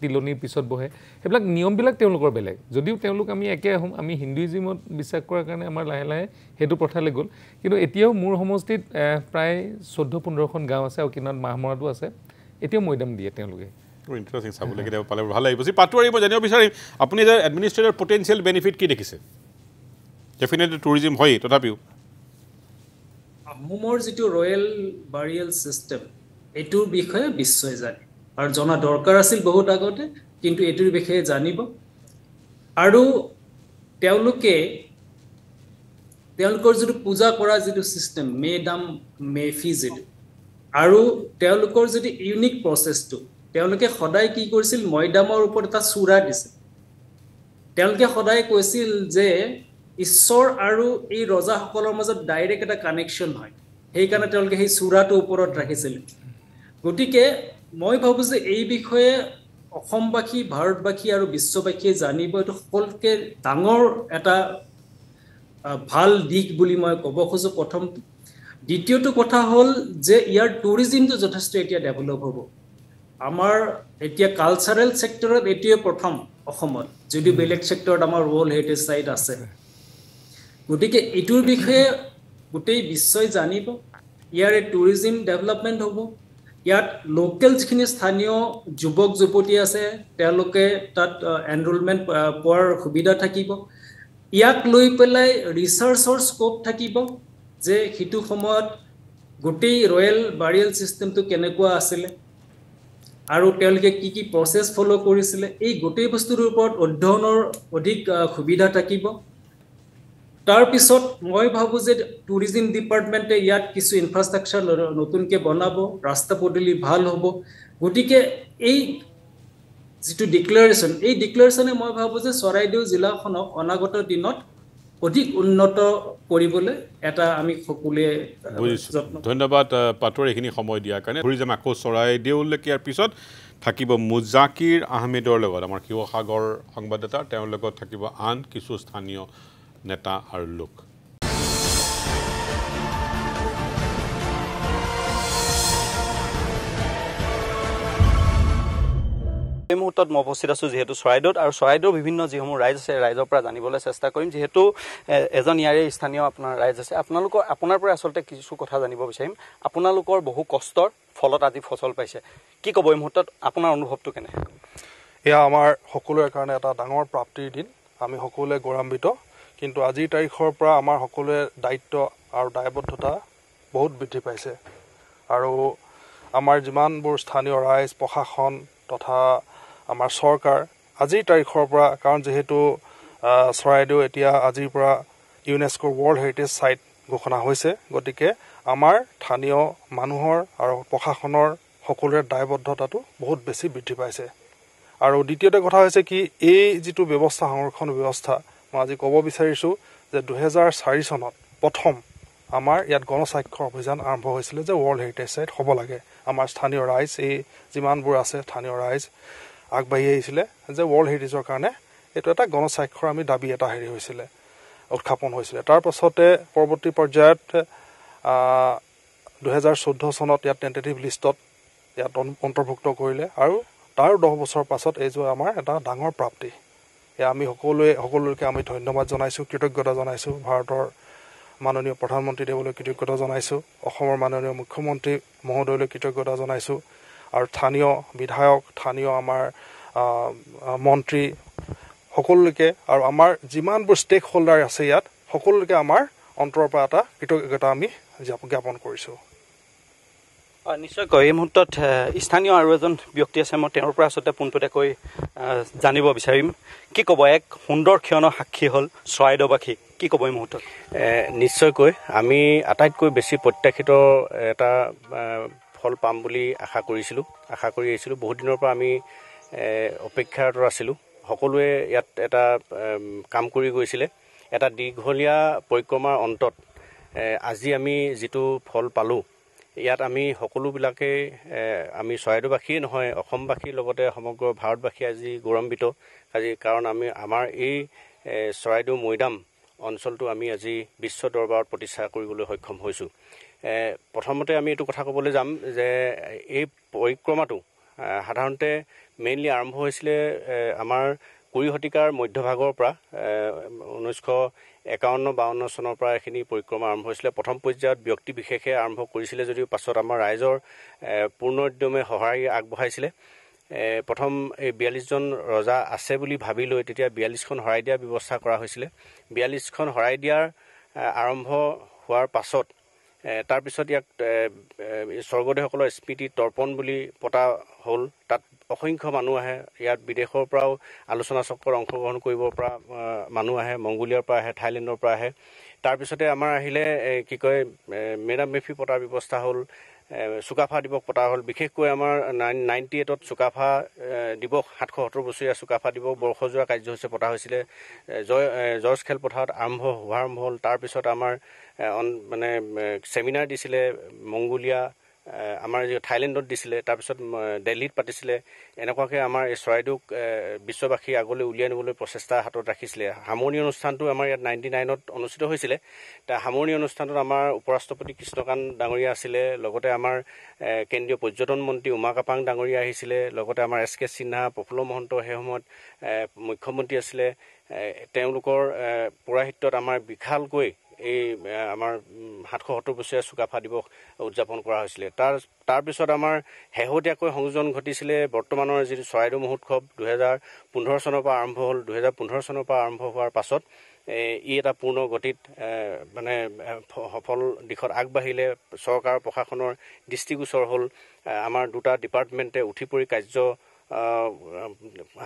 তিলনিৰ পিছত বহে সেইবিলাক নিয়মবিলাক তেওঁলোকৰ বেলেগ যদিও তেওঁলোক আমি একে আহোঁ আমি হিন্দুইজিমত বিশ্বাস কৰাৰ কাৰণে আমাৰ লাহে লাহে সেইটো প্ৰথালৈ গ'ল কিন্তু এতিয়াও মোৰ সমষ্টিত প্ৰায় চৈধ্য পোন্ধৰখন গাঁও আছে আৰু কিনাৰত মৰাটো আছে এতিয়াও মৈদাম দিয়ে তেওঁলোকে
ইণ্টাৰেষ্টিং চাবলৈ কেতিয়াবা পালে ভাল লাগিব যি পাতো আহিব জানিব বিচাৰিম আপুনি যে এডমিনিষ্ট্ৰেটৰ পটেঞ্চিয়েল বেনিফিট কি দেখিছে ডেফিনেটলি টুৰিজিম হয়েই তথাপিও
আহোমৰ যিটো ৰয়েল বাৰিয়েল চিষ্টেম এইটোৰ বিষয়ে বিশ্বই জানে আৰু জনা দৰকাৰ আছিল বহুত আগতে কিন্তু এইটোৰ বিষয়ে জানিব আৰু তেওঁলোকে তেওঁলোকৰ যিটো পূজা কৰা যিটো চিষ্টেম মে ডাম মে ফি যিটো আৰু তেওঁলোকৰ যিটো ইউনিক প্ৰচেছটো তেওঁলোকে সদায় কি কৰিছিল মৈদামৰ ওপৰত এটা চূড়া দিছিল তেওঁলোকে সদায় কৈছিল যে ঈশ্বৰ আৰু এই ৰজাসকলৰ মাজত ডাইৰেক্ট এটা কানেকশ্যন হয় সেইকাৰণে তেওঁলোকে সেই চূড়াটোৰ ওপৰত ৰাখিছিল গতিকে মই ভাবোঁ যে এই বিষয়ে অসমবাসী ভাৰতবাসী আৰু বিশ্ববাসীয়ে জানিব এইটো সকলোতকৈ ডাঙৰ এটা ভাল দিশ বুলি মই ক'ব খোজোঁ প্ৰথমটো দ্বিতীয়টো কথা হ'ল যে ইয়াৰ টুৰিজিমটো যথেষ্ট এতিয়া ডেভেলপ হ'ব আমাৰ এতিয়া কালচাৰেল ছেক্টৰত এইটোৱে প্ৰথম অসমত যদিও বেলেগ চেক্টৰত আমাৰ ৱৰ্ল্ড হেৰিটেজ চাইট আছে গতিকে এইটোৰ বিষয়ে গোটেই বিশ্বই জানিব ইয়াৰে টুৰিজিম ডেভেলপমেণ্ট হ'ব ইয়াত লোকেল যিখিনি স্থানীয় যুৱক যুৱতী আছে তেওঁলোকে তাত এনৰোলমেণ্ট পোৱাৰ সুবিধা থাকিব ইয়াক লৈ পেলাই ৰিচাৰ্চৰ স্ক'প থাকিব যে সিটো সময়ত গোটেই ৰয়েল বাৰিয়েল ছিষ্টেমটো কেনেকুৱা আছিলে আৰু তেওঁলোকে কি কি প্ৰচেছ ফ'ল' কৰিছিলে এই গোটেই বস্তুটোৰ ওপৰত অধ্যয়নৰ অধিক সুবিধা থাকিব তাৰ পিছত মই ভাবোঁ যে টুৰিজিম ডিপাৰ্টমেণ্টে ইয়াত কিছু ইনফ্ৰাষ্ট্ৰাকচাৰ নতুনকৈ বনাব ৰাস্তা পদূলি ভাল হ'ব গতিকে এই যিটো ডিক্লেৰেশ্যন এই ডিক্লেৰেশ্যনে মই ভাবোঁ যে চৰাইদেউ জিলাখনক অনাগত দিনত অধিক উন্নত কৰিবলৈ এটা আমি সকলোৱে
ধন্যবাদ পাটোৰ এইখিনি সময় দিয়াৰ কাৰণে ঘূৰি যাম আকৌ চৰাইদেউলৈকে ইয়াৰ পিছত থাকিব মুজাকিৰ আহমেদৰ লগত আমাৰ শিৱসাগৰ সংবাদদাতা তেওঁৰ লগত থাকিব আন কিছু স্থানীয় নেতা আৰু লোক এই মুহূৰ্তত
মই উপস্থিত আছোঁ যিহেতু চৰাইদেউত আৰু চৰাইদেউৰ বিভিন্ন যিসমূহ ৰাইজ আছে ৰাইজৰ পৰা জানিবলৈ চেষ্টা কৰিম যিহেতু এজন ইয়াৰে স্থানীয় আপোনাৰ ৰাইজ আছে আপোনালোকৰ আপোনাৰ পৰা আচলতে কিছু কথা জানিব বিচাৰিম আপোনালোকৰ বহু কষ্টৰ ফলত আজি ফচল পাইছে কি ক'ব এই মুহূৰ্তত আপোনাৰ অনুভৱটো কেনে
এয়া আমাৰ সকলোৰে কাৰণে এটা ডাঙৰ প্ৰাপ্তিৰ দিন আমি সকলোৱে গৌৰৱান্বিত কিন্তু আজিৰ তাৰিখৰ পৰা আমাৰ সকলোৰে দায়িত্ব আৰু দায়বদ্ধতা বহুত বৃদ্ধি পাইছে আৰু আমাৰ যিমানবোৰ স্থানীয় ৰাইজ প্ৰশাসন তথা আমাৰ চৰকাৰ আজিৰ তাৰিখৰ পৰা কাৰণ যিহেতু চৰাইদেউ এতিয়া আজিৰ পৰা ইউনেস্কোৰ ৱৰ্ল্ড হেৰিটেজ ছাইট ঘোষণা হৈছে গতিকে আমাৰ স্থানীয় মানুহৰ আৰু প্ৰশাসনৰ সকলোৰে দায়বদ্ধতাটো বহুত বেছি বৃদ্ধি পাইছে আৰু দ্বিতীয়তে কথা হৈছে কি এই যিটো ব্যৱস্থা সংৰক্ষণ ব্যৱস্থা মই আজি ক'ব বিচাৰিছোঁ যে দুহেজাৰ চাৰি চনত প্ৰথম আমাৰ ইয়াত গণস্বাক্ষৰ অভিযান আৰম্ভ হৈছিলে যে ৱৰ্ল্ড হেৰিটেজ ছাইট হ'ব লাগে আমাৰ স্থানীয় ৰাইজ এই যিমানবোৰ আছে স্থানীয় ৰাইজ আগবাঢ়ি আহিছিলে যে ৱৰ্ল্ড হেৰিটেজৰ কাৰণে এইটো এটা গণস্বাক্ষৰ আমি দাবী এটা হেৰি হৈছিলে উত্থাপন হৈছিলে তাৰ পাছতে পৰৱৰ্তী পৰ্যায়ত দুহেজাৰ চৈধ্য চনত ইয়াত টেণ্টেটিভ লিষ্টত ইয়াত অন্তৰ্ভুক্ত কৰিলে আৰু তাৰ দহ বছৰ পাছত এইযোৰ আমাৰ এটা ডাঙৰ প্ৰাপ্তি আমি সকলোৱে সকলোকে আমি ধন্যবাদ জনাইছোঁ কৃতজ্ঞতা জনাইছোঁ ভাৰতৰ মাননীয় প্ৰধানমন্ত্ৰীদেৱলৈ কৃতজ্ঞতা জনাইছোঁ অসমৰ মাননীয় মুখ্যমন্ত্ৰী মহোদয়লৈ কৃতজ্ঞতা জনাইছোঁ আৰু স্থানীয় বিধায়ক স্থানীয় আমাৰ মন্ত্ৰী সকলোকে আৰু আমাৰ যিমানবোৰ ষ্টেক হোল্ডাৰ আছে ইয়াত সকলোকে আমাৰ অন্তৰৰ পৰা এটা কৃতজ্ঞতা আমি জ্ঞাপন কৰিছোঁ
নিশ্চয়কৈ এই মুহূৰ্তত স্থানীয় আৰু এজন ব্যক্তি আছে মই তেওঁৰ পৰা আচলতে পোনপটীয়াকৈ জানিব বিচাৰিম কি ক'ব এক সুন্দৰ ক্ষণৰ সাক্ষী হ'ল চৰাইদেউবাসী কি ক'ব
এই মুহূৰ্তত নিশ্চয়কৈ আমি আটাইতকৈ বেছি প্ৰত্যাশিত এটা ফল পাম বুলি আশা কৰিছিলোঁ আশা কৰি আহিছিলোঁ বহুত দিনৰ পৰা আমি অপেক্ষাৰত আছিলোঁ সকলোৱে ইয়াত এটা কাম কৰি গৈছিলে এটা দীঘলীয়া পৰিক্ৰমাৰ অন্তত আজি আমি যিটো ফল পালোঁ ইয়াত আমি সকলোবিলাকেই আমি চৰাইদেউবাসীয়ে নহয় অসমবাসীৰ লগতে সমগ্ৰ ভাৰতবাসী আজি গৌৰৱান্বিত আজি কাৰণ আমি আমাৰ এই চৰাইদেউ মৈদাম অঞ্চলটো আমি আজি বিশ্ব দৰবাৰত প্ৰতিষ্ঠা কৰিবলৈ সক্ষম হৈছোঁ প্ৰথমতে আমি এইটো কথা ক'বলৈ যাম যে এই পৰিক্ৰমাটো সাধাৰণতে মেইনলি আৰম্ভ হৈছিলে আমাৰ কুৰি শতিকাৰ মধ্যভাগৰ পৰা ঊনৈছশ একাৱন্ন বাৱন্ন চনৰ পৰা এইখিনি পৰিক্ৰমা আৰম্ভ হৈছিলে প্ৰথম পৰ্যায়ত ব্যক্তি বিশেষে আৰম্ভ কৰিছিলে যদিও পাছত আমাৰ ৰাইজৰ পূৰ্ণোদ্যমে সঁহাৰি আগবঢ়াইছিলে প্ৰথম এই বিয়াল্লিছজন ৰজা আছে বুলি ভাবি লৈ তেতিয়া বিয়াল্লিছখন শৰাই দিয়াৰ ব্যৱস্থা কৰা হৈছিলে বিয়াল্লিছখন শৰাই দিয়াৰ আৰম্ভ হোৱাৰ পাছত তাৰপিছত ইয়াক স্বৰ্গদেউসকলৰ স্মৃতি তৰ্পণ বুলি পতা হ'ল তাত অসংখ্য মানুহ আহে ইয়াত বিদেশৰ পৰাও আলোচনা চক্ৰত অংশগ্ৰহণ কৰিব পৰা মানুহ আহে মংগোলিয়াৰ পৰা আহে থাইলেণ্ডৰ পৰা আহে তাৰপিছতে আমাৰ আহিলে কি কয় মেডাম মেফি পতাৰ ব্যৱস্থা হ'ল চুকাফা দিৱস পতা হ'ল বিশেষকৈ আমাৰ নাইন নাইনটি এইটত চুকাফা দিৱস সাতশ সত্তৰ বছৰীয়া চুকাফা দিৱস বৰ্ষজোৰা কাৰ্যসূচী পতা হৈছিলে জয় জৰ্জ খেলপথাৰত আৰম্ভ শুভাৰম্ভ হ'ল তাৰপিছত আমাৰ মানে ছেমিনাৰ দিছিলে মংগোলীয়া আমাৰ থাইলেণ্ডত দিছিলে তাৰপিছত দেলহিত পাতিছিলে এনেকুৱাকৈ আমাৰ এই চৰাইদেউক বিশ্ববাসী আগলৈ উলিয়াই নিবলৈ প্ৰচেষ্টা হাতত ৰাখিছিলে সামৰণি অনুষ্ঠানটো আমাৰ ইয়াত নাইণ্টি নাইনত অনুষ্ঠিত হৈছিলে সামৰণি অনুষ্ঠানটোত আমাৰ উপ ৰাষ্ট্ৰপতি কৃষ্ণকান্ত ডাঙৰীয়া আছিলে লগতে আমাৰ কেন্দ্ৰীয় পৰ্যটন মন্ত্ৰী উমা কাপাং ডাঙৰীয়া আহিছিলে লগতে আমাৰ এছ কে সিনহা প্ৰফুল্ল মহন্ত সেই সময়ত মুখ্যমন্ত্ৰী আছিলে তেওঁলোকৰ পৌৰাহিত্যত আমাৰ বিশালকৈ এই আমাৰ সাতশ সত্তৰ বছৰীয়া চুকাফা দিৱস উদযাপন কৰা হৈছিলে তাৰ তাৰপিছত আমাৰ শেহতীয়াকৈ সংযোজন ঘটিছিলে বৰ্তমানৰ যিটো চৰাইদেউ মহোৎসৱ দুহেজাৰ পোন্ধৰ চনৰ পৰা আৰম্ভ হ'ল দুহেজাৰ পোন্ধৰ চনৰ পৰা আৰম্ভ হোৱাৰ পাছত ই এটা পূৰ্ণ গতিত মানে সফল দিশত আগবাঢ়িলে চৰকাৰ প্ৰশাসনৰ দৃষ্টিগোচৰ হ'ল আমাৰ দুটা ডিপাৰ্টমেণ্টে উঠি পৰি কাৰ্য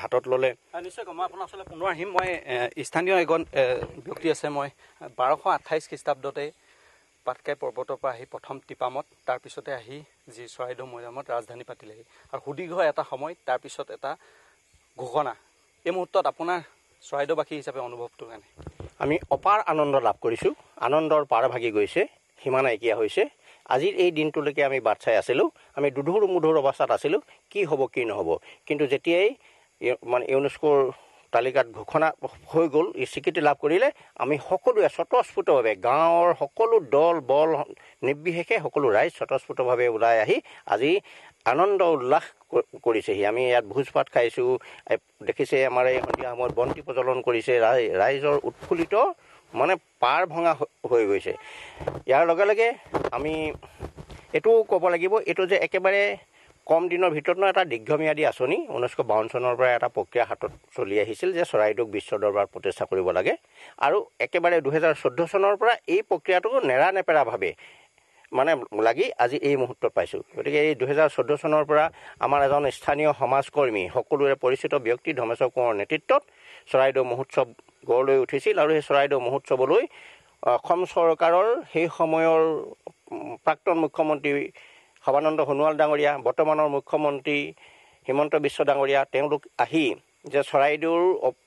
হাতত ল'লে
নিশ্চয়কৈ মই আপোনাৰ ওচৰলৈ পুনৰ
আহিম মই স্থানীয় এজন ব্যক্তি
আছে মই বাৰশ আঠাইছ খ্ৰীষ্টাব্দতে পাটকাই পৰ্বতৰ পৰা আহি প্ৰথম টিপামত তাৰপিছতে আহি যি চৰাইদেউ মৈদামত ৰাজধানী পাতিলেহি আৰু সুদীৰ্ঘ এটা সময় তাৰপিছত এটা ঘোষণা এই মুহূৰ্তত আপোনাৰ চৰাইদেউবাসী হিচাপে অনুভৱটো কাৰণে
আমি অপাৰ আনন্দ লাভ কৰিছোঁ আনন্দৰ পাৰ ভাগি গৈছে সিমান নাইকিয়া হৈছে আজিৰ এই দিনটোলৈকে আমি বাট চাই আছিলোঁ আমি দুধুৰ মুধুৰ অৱস্থাত আছিলোঁ কি হ'ব কি নহ'ব কিন্তু যেতিয়াই মানে ইউনেস্কোৰ তালিকাত ঘোষণা হৈ গ'ল ই স্বীকৃতি লাভ কৰিলে আমি সকলোৱে স্বতঃস্ফূৰ্তভাৱে গাঁৱৰ সকলো দল বল নিৰ্বিশেষে সকলো ৰাইজ স্বতঃস্ফূৰ্তভাৱে ওলাই আহি আজি আনন্দ উল্লাস কৰিছেহি আমি ইয়াত ভোজ ভাত খাইছোঁ দেখিছে আমাৰ এই সন্ধিয়া সময়ত বন্তি প্ৰজ্বলন কৰিছে ৰাই ৰাইজৰ উৎফুল্লিত মানে পাৰ ভঙা হৈ গৈছে ইয়াৰ লগে লগে আমি এইটোও ক'ব লাগিব এইটো যে একেবাৰে কম দিনৰ ভিতৰত ন এটা দীৰ্ঘম্যাদী আঁচনি ঊনৈছশ বাৱন্ন চনৰ পৰা এটা প্ৰক্ৰিয়া হাতত চলি আহিছিল যে চৰাইদেউক বিশ্ব দৰবাৰ প্ৰতিষ্ঠা কৰিব লাগে আৰু একেবাৰে দুহেজাৰ চৈধ্য চনৰ পৰা এই প্ৰক্ৰিয়াটো নেৰানেপেৰাভাৱে মানে লাগি আজি এই মুহূৰ্তত পাইছোঁ গতিকে এই দুহেজাৰ চৈধ্য চনৰ পৰা আমাৰ এজন স্থানীয় সমাজকৰ্মী সকলোৰে পৰিচিত ব্যক্তি ধমেশ্বৰ কোঁৱৰৰ নেতৃত্বত চৰাইদেউ মহোৎসৱ গঢ় লৈ উঠিছিল আৰু সেই চৰাইদেউ মহোৎসৱলৈ অসম চৰকাৰৰ সেই সময়ৰ প্ৰাক্তন মুখ্যমন্ত্ৰী সৰ্বানন্দ সোণোৱাল ডাঙৰীয়া বৰ্তমানৰ মুখ্যমন্ত্ৰী হিমন্ত বিশ্ব ডাঙৰীয়া তেওঁলোক আহি যে চৰাইদেউৰ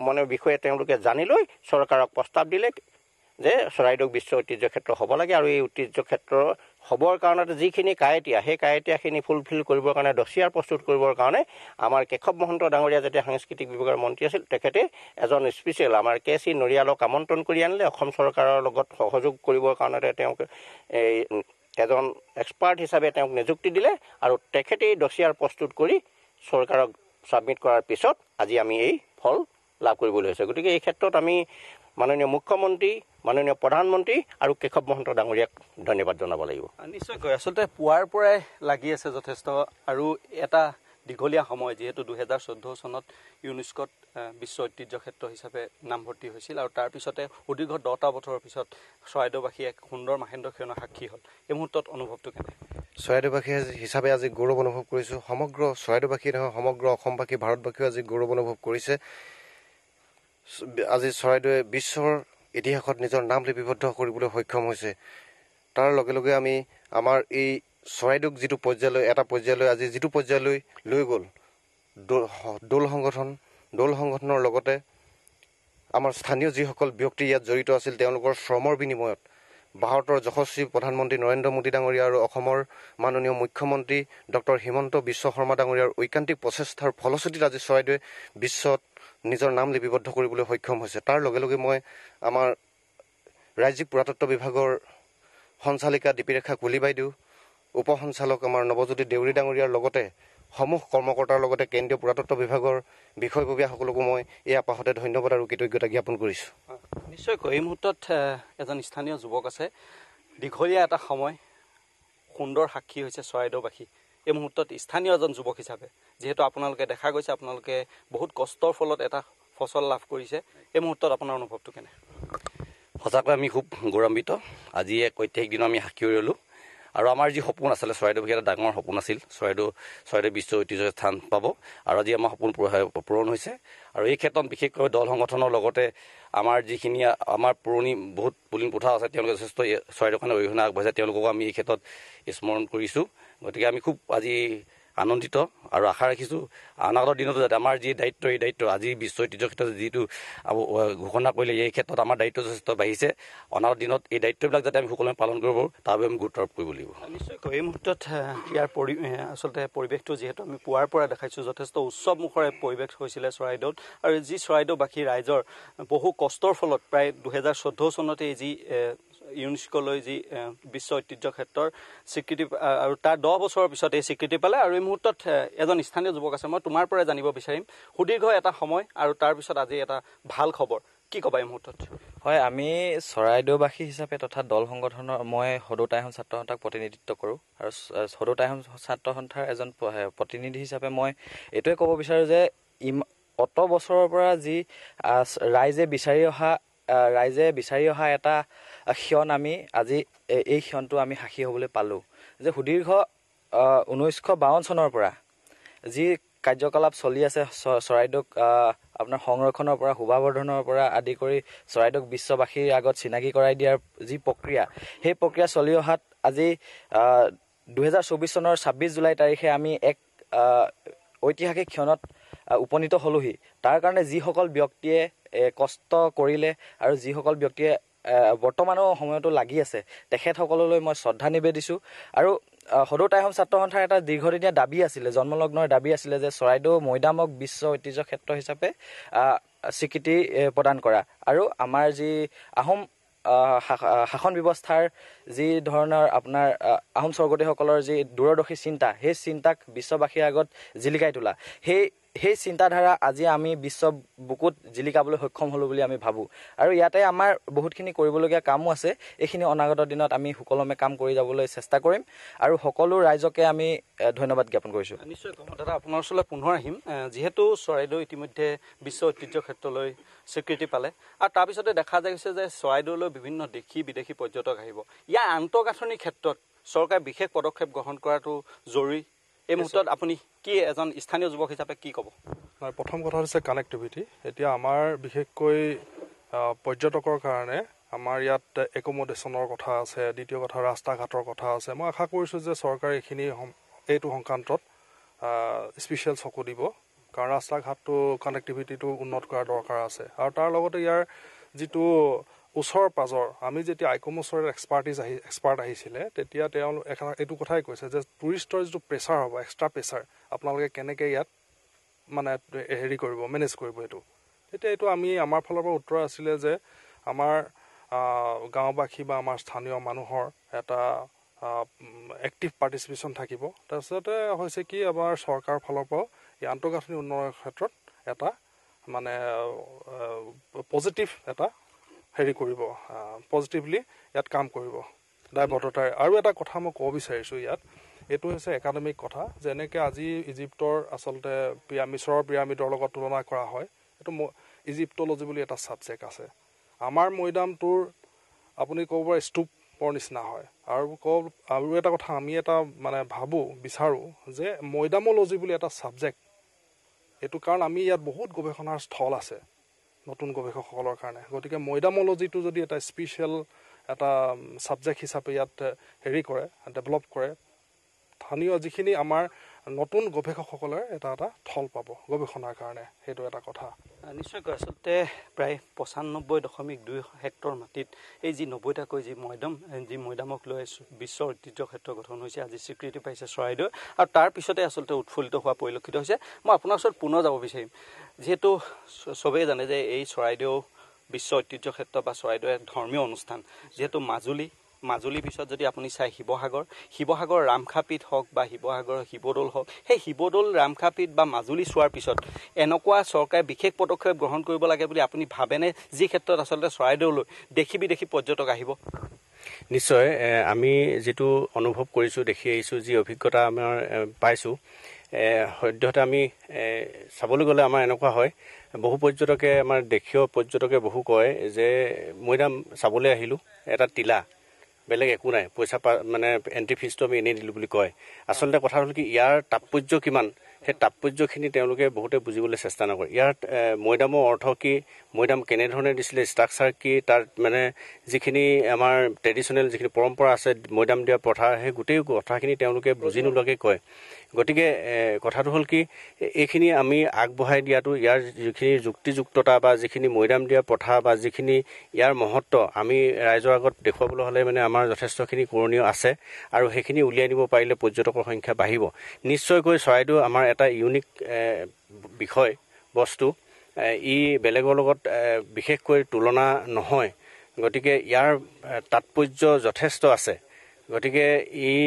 মানে বিষয়ে তেওঁলোকে জানি লৈ চৰকাৰক প্ৰস্তাৱ দিলে যে চৰাইদেউ বিশ্ব ঐতিহ্যক্ষেত্ৰ হ'ব লাগে আৰু এই ঐতিহ্যক্ষেত্ৰৰ হ'বৰ কাৰণে যিখিনি কায়েতীয়া সেই কায়েতীয়াখিনি ফুলফিল কৰিবৰ কাৰণে দচিয়াৰ প্ৰস্তুত কৰিবৰ কাৰণে আমাৰ কেশৱ মহন্ত ডাঙৰীয়া যেতিয়া সাংস্কৃতিক বিভাগৰ মন্ত্ৰী আছিল তেখেতে এজন স্পেচিয়েল আমাৰ কে চি নৰিয়ালক আমন্ত্ৰণ কৰি আনিলে অসম চৰকাৰৰ লগত সহযোগ কৰিবৰ কাৰণে তেওঁক এই এজন এক্সপাৰ্ট হিচাপে তেওঁক নিযুক্তি দিলে আৰু তেখেতেই দচিয়াৰ প্ৰস্তুত কৰি চৰকাৰক ছাবমিট কৰাৰ পিছত আজি আমি এই ফল লাভ কৰিবলৈ হৈছে গতিকে এই ক্ষেত্ৰত আমি মাননীয় মুখ্যমন্ত্ৰী মাননীয় প্ৰধানমন্ত্ৰী আৰু কেশৱ মহন্ত ডাঙৰীয়াক ধন্যবাদ জনাব লাগিব
নিশ্চয়কৈ আচলতে পুৱাৰ পৰাই লাগি আছে যথেষ্ট আৰু এটা দীঘলীয়া সময় যিহেতু দুহেজাৰ চৈধ্য চনত ইউনেস্কত বিশ্ব ঐতিহ্য ক্ষেত্ৰ হিচাপে নামভৰ্তি হৈছিল আৰু তাৰপিছতে সুদীৰ্ঘ দহটা বছৰৰ পিছত চৰাইদেউবাসী এক সুন্দৰ মাহেন্দ্ৰ ক্ষীৰণ সাক্ষী হ'ল এই মুহূৰ্তত অনুভৱটো কেনে
চৰাইদেউবাসীয়ে হিচাপে আজি গৌৰৱ অনুভৱ কৰিছোঁ সমগ্ৰ চৰাইদেউবাসী নহয় সমগ্ৰ অসমবাসী ভাৰতবাসীয়েও আজি গৌৰৱ অনুভৱ কৰিছে আজি চৰাইদেউৱে বিশ্বৰ ইতিহাসত নিজৰ নাম লিপিবদ্ধ কৰিবলৈ সক্ষম হৈছে তাৰ লগে লগে আমি আমাৰ এই চৰাইদেউক যিটো পৰ্যায়লৈ এটা পৰ্যায়লৈ আজি যিটো পৰ্যায়লৈ লৈ গ'ল দৌল সংগঠন দৌল সংগঠনৰ লগতে আমাৰ স্থানীয় যিসকল ব্যক্তি ইয়াত জড়িত আছিল তেওঁলোকৰ শ্ৰমৰ বিনিময়ত ভাৰতৰ যশস্বী প্ৰধানমন্ত্ৰী নৰেন্দ্ৰ মোদী ডাঙৰীয়া আৰু অসমৰ মাননীয় মুখ্যমন্ত্ৰী ডক্টৰ হিমন্ত বিশ্ব শৰ্মা ডাঙৰীয়াৰ ঐকান্তিক প্ৰচেষ্টাৰ ফলশ্ৰুতিত আজি চৰাইদেউৱে বিশ্বত নিজৰ নাম লিপিবদ্ধ কৰিবলৈ সক্ষম হৈছে তাৰ লগে লগে মই আমাৰ ৰাজ্যিক পুৰাতত্ব বিভাগৰ সঞ্চালিকা দীপিৰেখা কুলি বাইদেউ উপ সঞ্চালক আমাৰ নৱজ্যোতি দেউৰী ডাঙৰীয়াৰ লগতে সমূহ কৰ্মকৰ্তাৰ লগতে কেন্দ্ৰীয় পুৰাতত্ব বিভাগৰ বিষয়ববীয়াসকলকো মই এই আপাহতে ধন্যবাদ আৰু কৃতজ্ঞতা জ্ঞাপন কৰিছোঁ
নিশ্চয়কৈ এই মুহূৰ্তত এজন স্থানীয় যুৱক আছে দীঘলীয়া এটা সময় সুন্দৰ সাক্ষী হৈছে চৰাইদেউবাসী এই মুহূৰ্তত স্থানীয় এজন যুৱক হিচাপে যিহেতু আপোনালোকে দেখা গৈছে আপোনালোকে বহুত কষ্টৰ ফলত এটা ফচল লাভ কৰিছে এই মুহূৰ্তত আপোনাৰ অনুভৱটো কেনে
সঁচাকৈ আমি
খুব গৌৰৱান্বিত আজি এক ঐতিহাসিক দিনত আমি সাক্ষী ৰ'লোঁ আৰু আমাৰ যি সপোন আছিলে চৰাইদেউ এটা ডাঙৰ সপোন আছিল চৰাইদেউ চৰাইদেউ বিশ্ব ঐতিহ্য স্থান পাব আৰু আজি আমাৰ সপোন পূৰণ হৈছে আৰু এই ক্ষেত্ৰত বিশেষকৈ দল সংগঠনৰ লগতে আমাৰ যিখিনি আমাৰ পুৰণি বহুত পুলিন পোঠা আছে তেওঁলোকে যথেষ্ট চৰাইদেউ কাৰণে অৰিহণা আগবঢ়াইছে তেওঁলোককো আমি এই ক্ষেত্ৰত স্মৰণ কৰিছোঁ গতিকে আমি খুব আজি আনন্দিত আৰু আশা ৰাখিছোঁ অনাগত দিনতো যাতে আমাৰ যি দায়িত্ব এই দায়িত্ব আজি বিশ্ব ঐতিহ্যৰ ক্ষেত্ৰত যিটো ঘোষণা কৰিলে এই ক্ষেত্ৰত আমাৰ দায়িত্ব যথেষ্ট বাঢ়িছে অনাগত দিনত এই দায়িত্ববিলাক যাতে আমি সকলোৱে পালন কৰিব পাৰোঁ তাৰ বাবে আমি গুৰুত্ব আৰোপ কৰিব লাগিব
নিশ্চয়কৈ এই মুহূৰ্তত ইয়াৰ পৰি আচলতে পৰিৱেশটো যিহেতু আমি পুৱাৰ পৰা দেখাইছোঁ যথেষ্ট উৎসৱমুখৰ পৰিৱেশ হৈছিলে চৰাইদেউত আৰু যি চৰাইদেউবাসী ৰাইজৰ বহু কষ্টৰ ফলত প্ৰায় দুহেজাৰ চৈধ্য চনতে যি ইউনেস্কলৈ যি বিশ্ব ঐতিহ্য ক্ষেত্ৰৰ স্বীকৃতি আৰু তাৰ দহ বছৰৰ পিছত এই স্বীকৃতি পালে আৰু এই মুহূৰ্তত এজন স্থানীয় যুৱক আছে মই তোমাৰ পৰাই জানিব বিচাৰিম সুদীৰ্ঘ এটা সময় আৰু তাৰপিছত আজি এটা ভাল খবৰ কি ক'বা এই মুহূৰ্তত
হয় আমি চৰাইদেউবাসী হিচাপে তথা দল সংগঠনৰ মই সদৌতাই আহোম ছাত্ৰ সন্থাক প্ৰতিনিধিত্ব কৰোঁ আৰু সদৌতাই আহোম ছাত্ৰ সন্থাৰ এজন প্ৰতিনিধি হিচাপে মই এইটোৱে ক'ব বিচাৰোঁ যে ইম অত বছৰৰ পৰা যি ৰাইজে বিচাৰি অহা ৰাইজে বিচাৰি অহা এটা ক্ষণ আমি আজি এই ক্ষণটো আমি সাক্ষী হ'বলৈ পালোঁ যে সুদীৰ্ঘ ঊনৈছশ বাৱন্ন চনৰ পৰা যি কাৰ্যকলাপ চলি আছে চৰাইদেউক আপোনাৰ সংৰক্ষণৰ পৰা শোভাবৰ্ধনৰ পৰা আদি কৰি চৰাইদেউক বিশ্ববাসীৰ আগত চিনাকি কৰাই দিয়াৰ যি প্ৰক্ৰিয়া সেই প্ৰক্ৰিয়া চলি অহাত আজি দুহেজাৰ চৌব্বিছ চনৰ ছাব্বিছ জুলাই তাৰিখে আমি এক ঐতিহাসিক ক্ষণত উপনীত হ'লোহি তাৰ কাৰণে যিসকল ব্যক্তিয়ে কষ্ট কৰিলে আৰু যিসকল ব্যক্তিয়ে বৰ্তমানৰ সময়তো লাগি আছে তেখেতসকললৈ মই শ্ৰদ্ধা নিবেদিছোঁ আৰু সদৌ টাইহম ছাত্ৰ সন্থাৰ এটা দীৰ্ঘদিনীয়া দাবী আছিলে জন্মলগ্নৰ দাবী আছিলে যে চৰাইদেউ মৈদামক বিশ্ব ঐতিহ্য ক্ষেত্ৰ হিচাপে স্বীকৃতি প্ৰদান কৰা আৰু আমাৰ যি আহোম শাসন ব্যৱস্থাৰ যি ধৰণৰ আপোনাৰ আহোম স্বৰ্গদেউসকলৰ যি দূৰদৰ্শী চিন্তা সেই চিন্তাক বিশ্ববাসীৰ আগত জিলিকাই তোলা সেই সেই চিন্তাধাৰা আজি আমি বিশ্ব বুকুত জিলিকাবলৈ সক্ষম হ'লোঁ বুলি আমি ভাবোঁ আৰু ইয়াতে আমাৰ বহুতখিনি কৰিবলগীয়া কামো আছে এইখিনি অনাগত দিনত আমি সুকলমে কাম কৰি যাবলৈ চেষ্টা কৰিম আৰু সকলো ৰাইজকে আমি ধন্যবাদ জ্ঞাপন কৰিছোঁ নিশ্চয়
কম দাদা আপোনাৰ ওচৰলৈ পুনৰ আহিম যিহেতু চৰাইদেউ ইতিমধ্যে বিশ্ব ঐতিহ্য ক্ষেত্ৰলৈ স্বীকৃতি পালে আৰু তাৰপিছতে দেখা যায় গৈছে যে চৰাইদেউলৈ বিভিন্ন দেশী বিদেশী পৰ্যটক আহিব ইয়াৰ আন্তঃগাঁথনিৰ ক্ষেত্ৰত চৰকাৰে বিশেষ পদক্ষেপ গ্ৰহণ কৰাটো জৰুৰী এই মুহূৰ্তত আপুনি কি এজন স্থানীয় যুৱক হিচাপে কি ক'ব
নাই প্ৰথম কথা হৈছে কানেক্টিভিটি এতিয়া আমাৰ বিশেষকৈ পৰ্যটকৰ কাৰণে আমাৰ ইয়াত একমডেশ্যনৰ কথা আছে দ্বিতীয় কথা ৰাস্তা ঘাটৰ কথা আছে মই আশা কৰিছোঁ যে চৰকাৰে এইখিনি এইটো সংক্ৰান্তত স্পেচিয়েল চকু দিব কাৰণ ৰাস্তা ঘাটটো কানেক্টিভিটিটো উন্নত কৰাৰ দৰকাৰ আছে আৰু তাৰ লগতে ইয়াৰ যিটো ওচৰ পাজৰ আমি যেতিয়া আইকম আইকমছৰ এক্সপাৰ্টিজ আহি এক্সপাৰ্ট আহিছিলে তেতিয়া তেওঁলোক এইটো কথাই কৈছে যে টুৰিষ্টৰ যিটো প্ৰেছাৰ হ'ব এক্সট্ৰা প্ৰেছাৰ আপোনালোকে কেনেকৈ ইয়াত মানে হেৰি কৰিব মেনেজ কৰিব এইটো তেতিয়া এইটো আমি আমাৰ ফালৰ পৰা উত্তৰ আছিলে যে আমাৰ গাঁওবাসী বা আমাৰ স্থানীয় মানুহৰ এটা এক্টিভ পাৰ্টিচিপেশ্যন থাকিব তাৰপিছতে হৈছে কি আমাৰ চৰকাৰৰ ফালৰ পৰাও এই আন্তঃগাঁথনি উন্নয়নৰ ক্ষেত্ৰত এটা মানে পজিটিভ এটা হেৰি কৰিব পজিটিভলি ইয়াত কাম কৰিব দায়বদ্ধতাৰে আৰু এটা কথা মই ক'ব বিচাৰিছোঁ ইয়াত এইটো হৈছে একাডেমিক কথা যেনেকৈ আজি ইজিপ্তৰ আচলতে পিয়া মিছৰৰ পিৰামিডৰ লগত তুলনা কৰা হয় এইটো ম ইজিপ্তলজি বুলি এটা ছাবজেক্ট আছে আমাৰ মৈদামটোৰ আপুনি ক'ব পাৰে ষ্টুপৰ নিচিনা হয় আৰু ক আৰু এটা কথা আমি এটা মানে ভাবোঁ বিচাৰোঁ যে মৈদামলজি বুলি এটা ছাবজেক্ট এইটো কাৰণ আমি ইয়াত বহুত গৱেষণাৰ স্থল আছে নতুন গৱেষকসকলৰ কাৰণে গতিকে মৈদামলজিটো যদি এটা স্পেচিয়েল এটা ছাবজেক্ট হিচাপে ইয়াত হেৰি কৰে ডেভেলপ কৰে স্থানীয় যিখিনি আমাৰ নতুন গৱেষকসকলৰ এটা এটা থল পাব গৱেষণাৰ কাৰণে সেইটো এটা কথা
নিশ্চয়কৈ আচলতে প্ৰায় পঁচান্নব্বৈ দশমিক দুই হেক্টৰ মাটিত এই যি নব্বৈটাকৈ যি মৈদাম যি মৈদামক লৈ বিশ্বৰ ঐতিহ্য ক্ষেত্ৰ গঠন হৈছে আজি স্বীকৃতি পাইছে চৰাইদেউ আৰু তাৰ পিছতে আচলতে উৎফুল্লিত হোৱা পৰিলক্ষিত হৈছে মই আপোনাৰ ওচৰত পুনৰ যাব বিচাৰিম যিহেতু চবেই জানে যে এই চৰাইদেউ বিশ্ব ঐতিহ্য ক্ষেত্ৰ বা চৰাইদেউ এক ধৰ্মীয় অনুষ্ঠান যিহেতু মাজুলী মাজুলীৰ পিছত যদি আপুনি চায় শিৱসাগৰ শিৱসাগৰ ৰামখাপীঠ হওক বা শিৱসাগৰ শিৱদৌল হওক সেই শিৱদৌল ৰামখাপীঠ বা মাজুলী চোৱাৰ পিছত এনেকুৱা চৰকাৰে বিশেষ পদক্ষেপ গ্ৰহণ কৰিব লাগে বুলি আপুনি ভাবেনে যি ক্ষেত্ৰত আচলতে চৰাইদেউলৈ দেখি বিদেশী পৰ্যটক আহিব
নিশ্চয় আমি যিটো অনুভৱ কৰিছোঁ দেখি আহিছোঁ যি অভিজ্ঞতা আমাৰ পাইছোঁ সদ্যহতে আমি চাবলৈ গ'লে আমাৰ এনেকুৱা হয় বহু পৰ্যটকে আমাৰ দেশীয় পৰ্যটকে বহু কয় যে মৈদাম চাবলৈ আহিলোঁ এটা টিলা বেলেগ একো নাই পইচা মানে এণ্ট্ৰি ফিজটো আমি এনেই দিলোঁ বুলি কয় আচলতে কথা হ'ল কি ইয়াৰ তাৎপৰ্য কিমান সেই তাৎপৰ্যখিনি তেওঁলোকে বহুতে বুজিবলৈ চেষ্টা নকৰে ইয়াৰ মৈদামৰ অৰ্থ কি মৈদাম কেনেধৰণে দিছিলে ষ্ট্ৰাকচাৰ কি তাৰ মানে যিখিনি আমাৰ ট্ৰেডিশ্যনেল যিখিনি পৰম্পৰা আছে মৈদাম দিয়া প্ৰথা সেই গোটেই কথাখিনি তেওঁলোকে বুজি নোলোৱাকৈ কয় গতিকে কথাটো হ'ল কি এইখিনি আমি আগবঢ়াই দিয়াটো ইয়াৰ যিখিনি যুক্তিযুক্ততা বা যিখিনি মৈদাম দিয়া প্ৰথা বা যিখিনি ইয়াৰ মহত্ব আমি ৰাইজৰ আগত দেখুৱাবলৈ হ'লে মানে আমাৰ যথেষ্টখিনি কৰণীয় আছে আৰু সেইখিনি উলিয়াই নিব পাৰিলে পৰ্যটকৰ সংখ্যা বাঢ়িব নিশ্চয়কৈ চৰাইদেউ আমাৰ এটা ইউনিক বিষয় বস্তু ই বেলেগৰ লগত বিশেষকৈ তুলনা নহয় গতিকে ইয়াৰ তাৎপৰ্য যথেষ্ট আছে গতিকে ই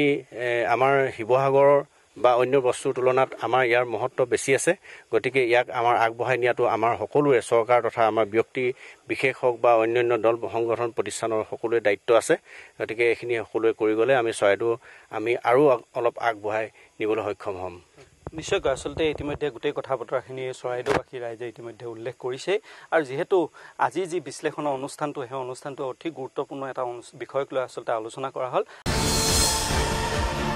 আমাৰ শিৱসাগৰৰ বা অন্য বস্তুৰ তুলনাত আমাৰ ইয়াৰ মহত্ব বেছি আছে গতিকে ইয়াক আমাৰ আগবঢ়াই নিয়াটো আমাৰ সকলোৰে চৰকাৰ তথা আমাৰ ব্যক্তি বিশেষ হওক বা অন্যান্য দল সংগঠন প্ৰতিষ্ঠানৰ সকলোৱে দায়িত্ব আছে গতিকে এইখিনি সকলোৱে কৰি গ'লে আমি চৰাইটো আমি আৰু অলপ আগবঢ়াই নিবলৈ সক্ষম হ'ম
নিশ্চয়কৈ আচলতে ইতিমধ্যে গোটেই কথা বতৰাখিনি চৰাইদেউবাসী ৰাইজে ইতিমধ্যে উল্লেখ কৰিছেই আৰু যিহেতু আজি যি বিশ্লেষণৰ অনুষ্ঠানটো সেই অনুষ্ঠানটো অতি গুৰুত্বপূৰ্ণ এটা বিষয়ক লৈ আচলতে আলোচনা কৰা হ'ল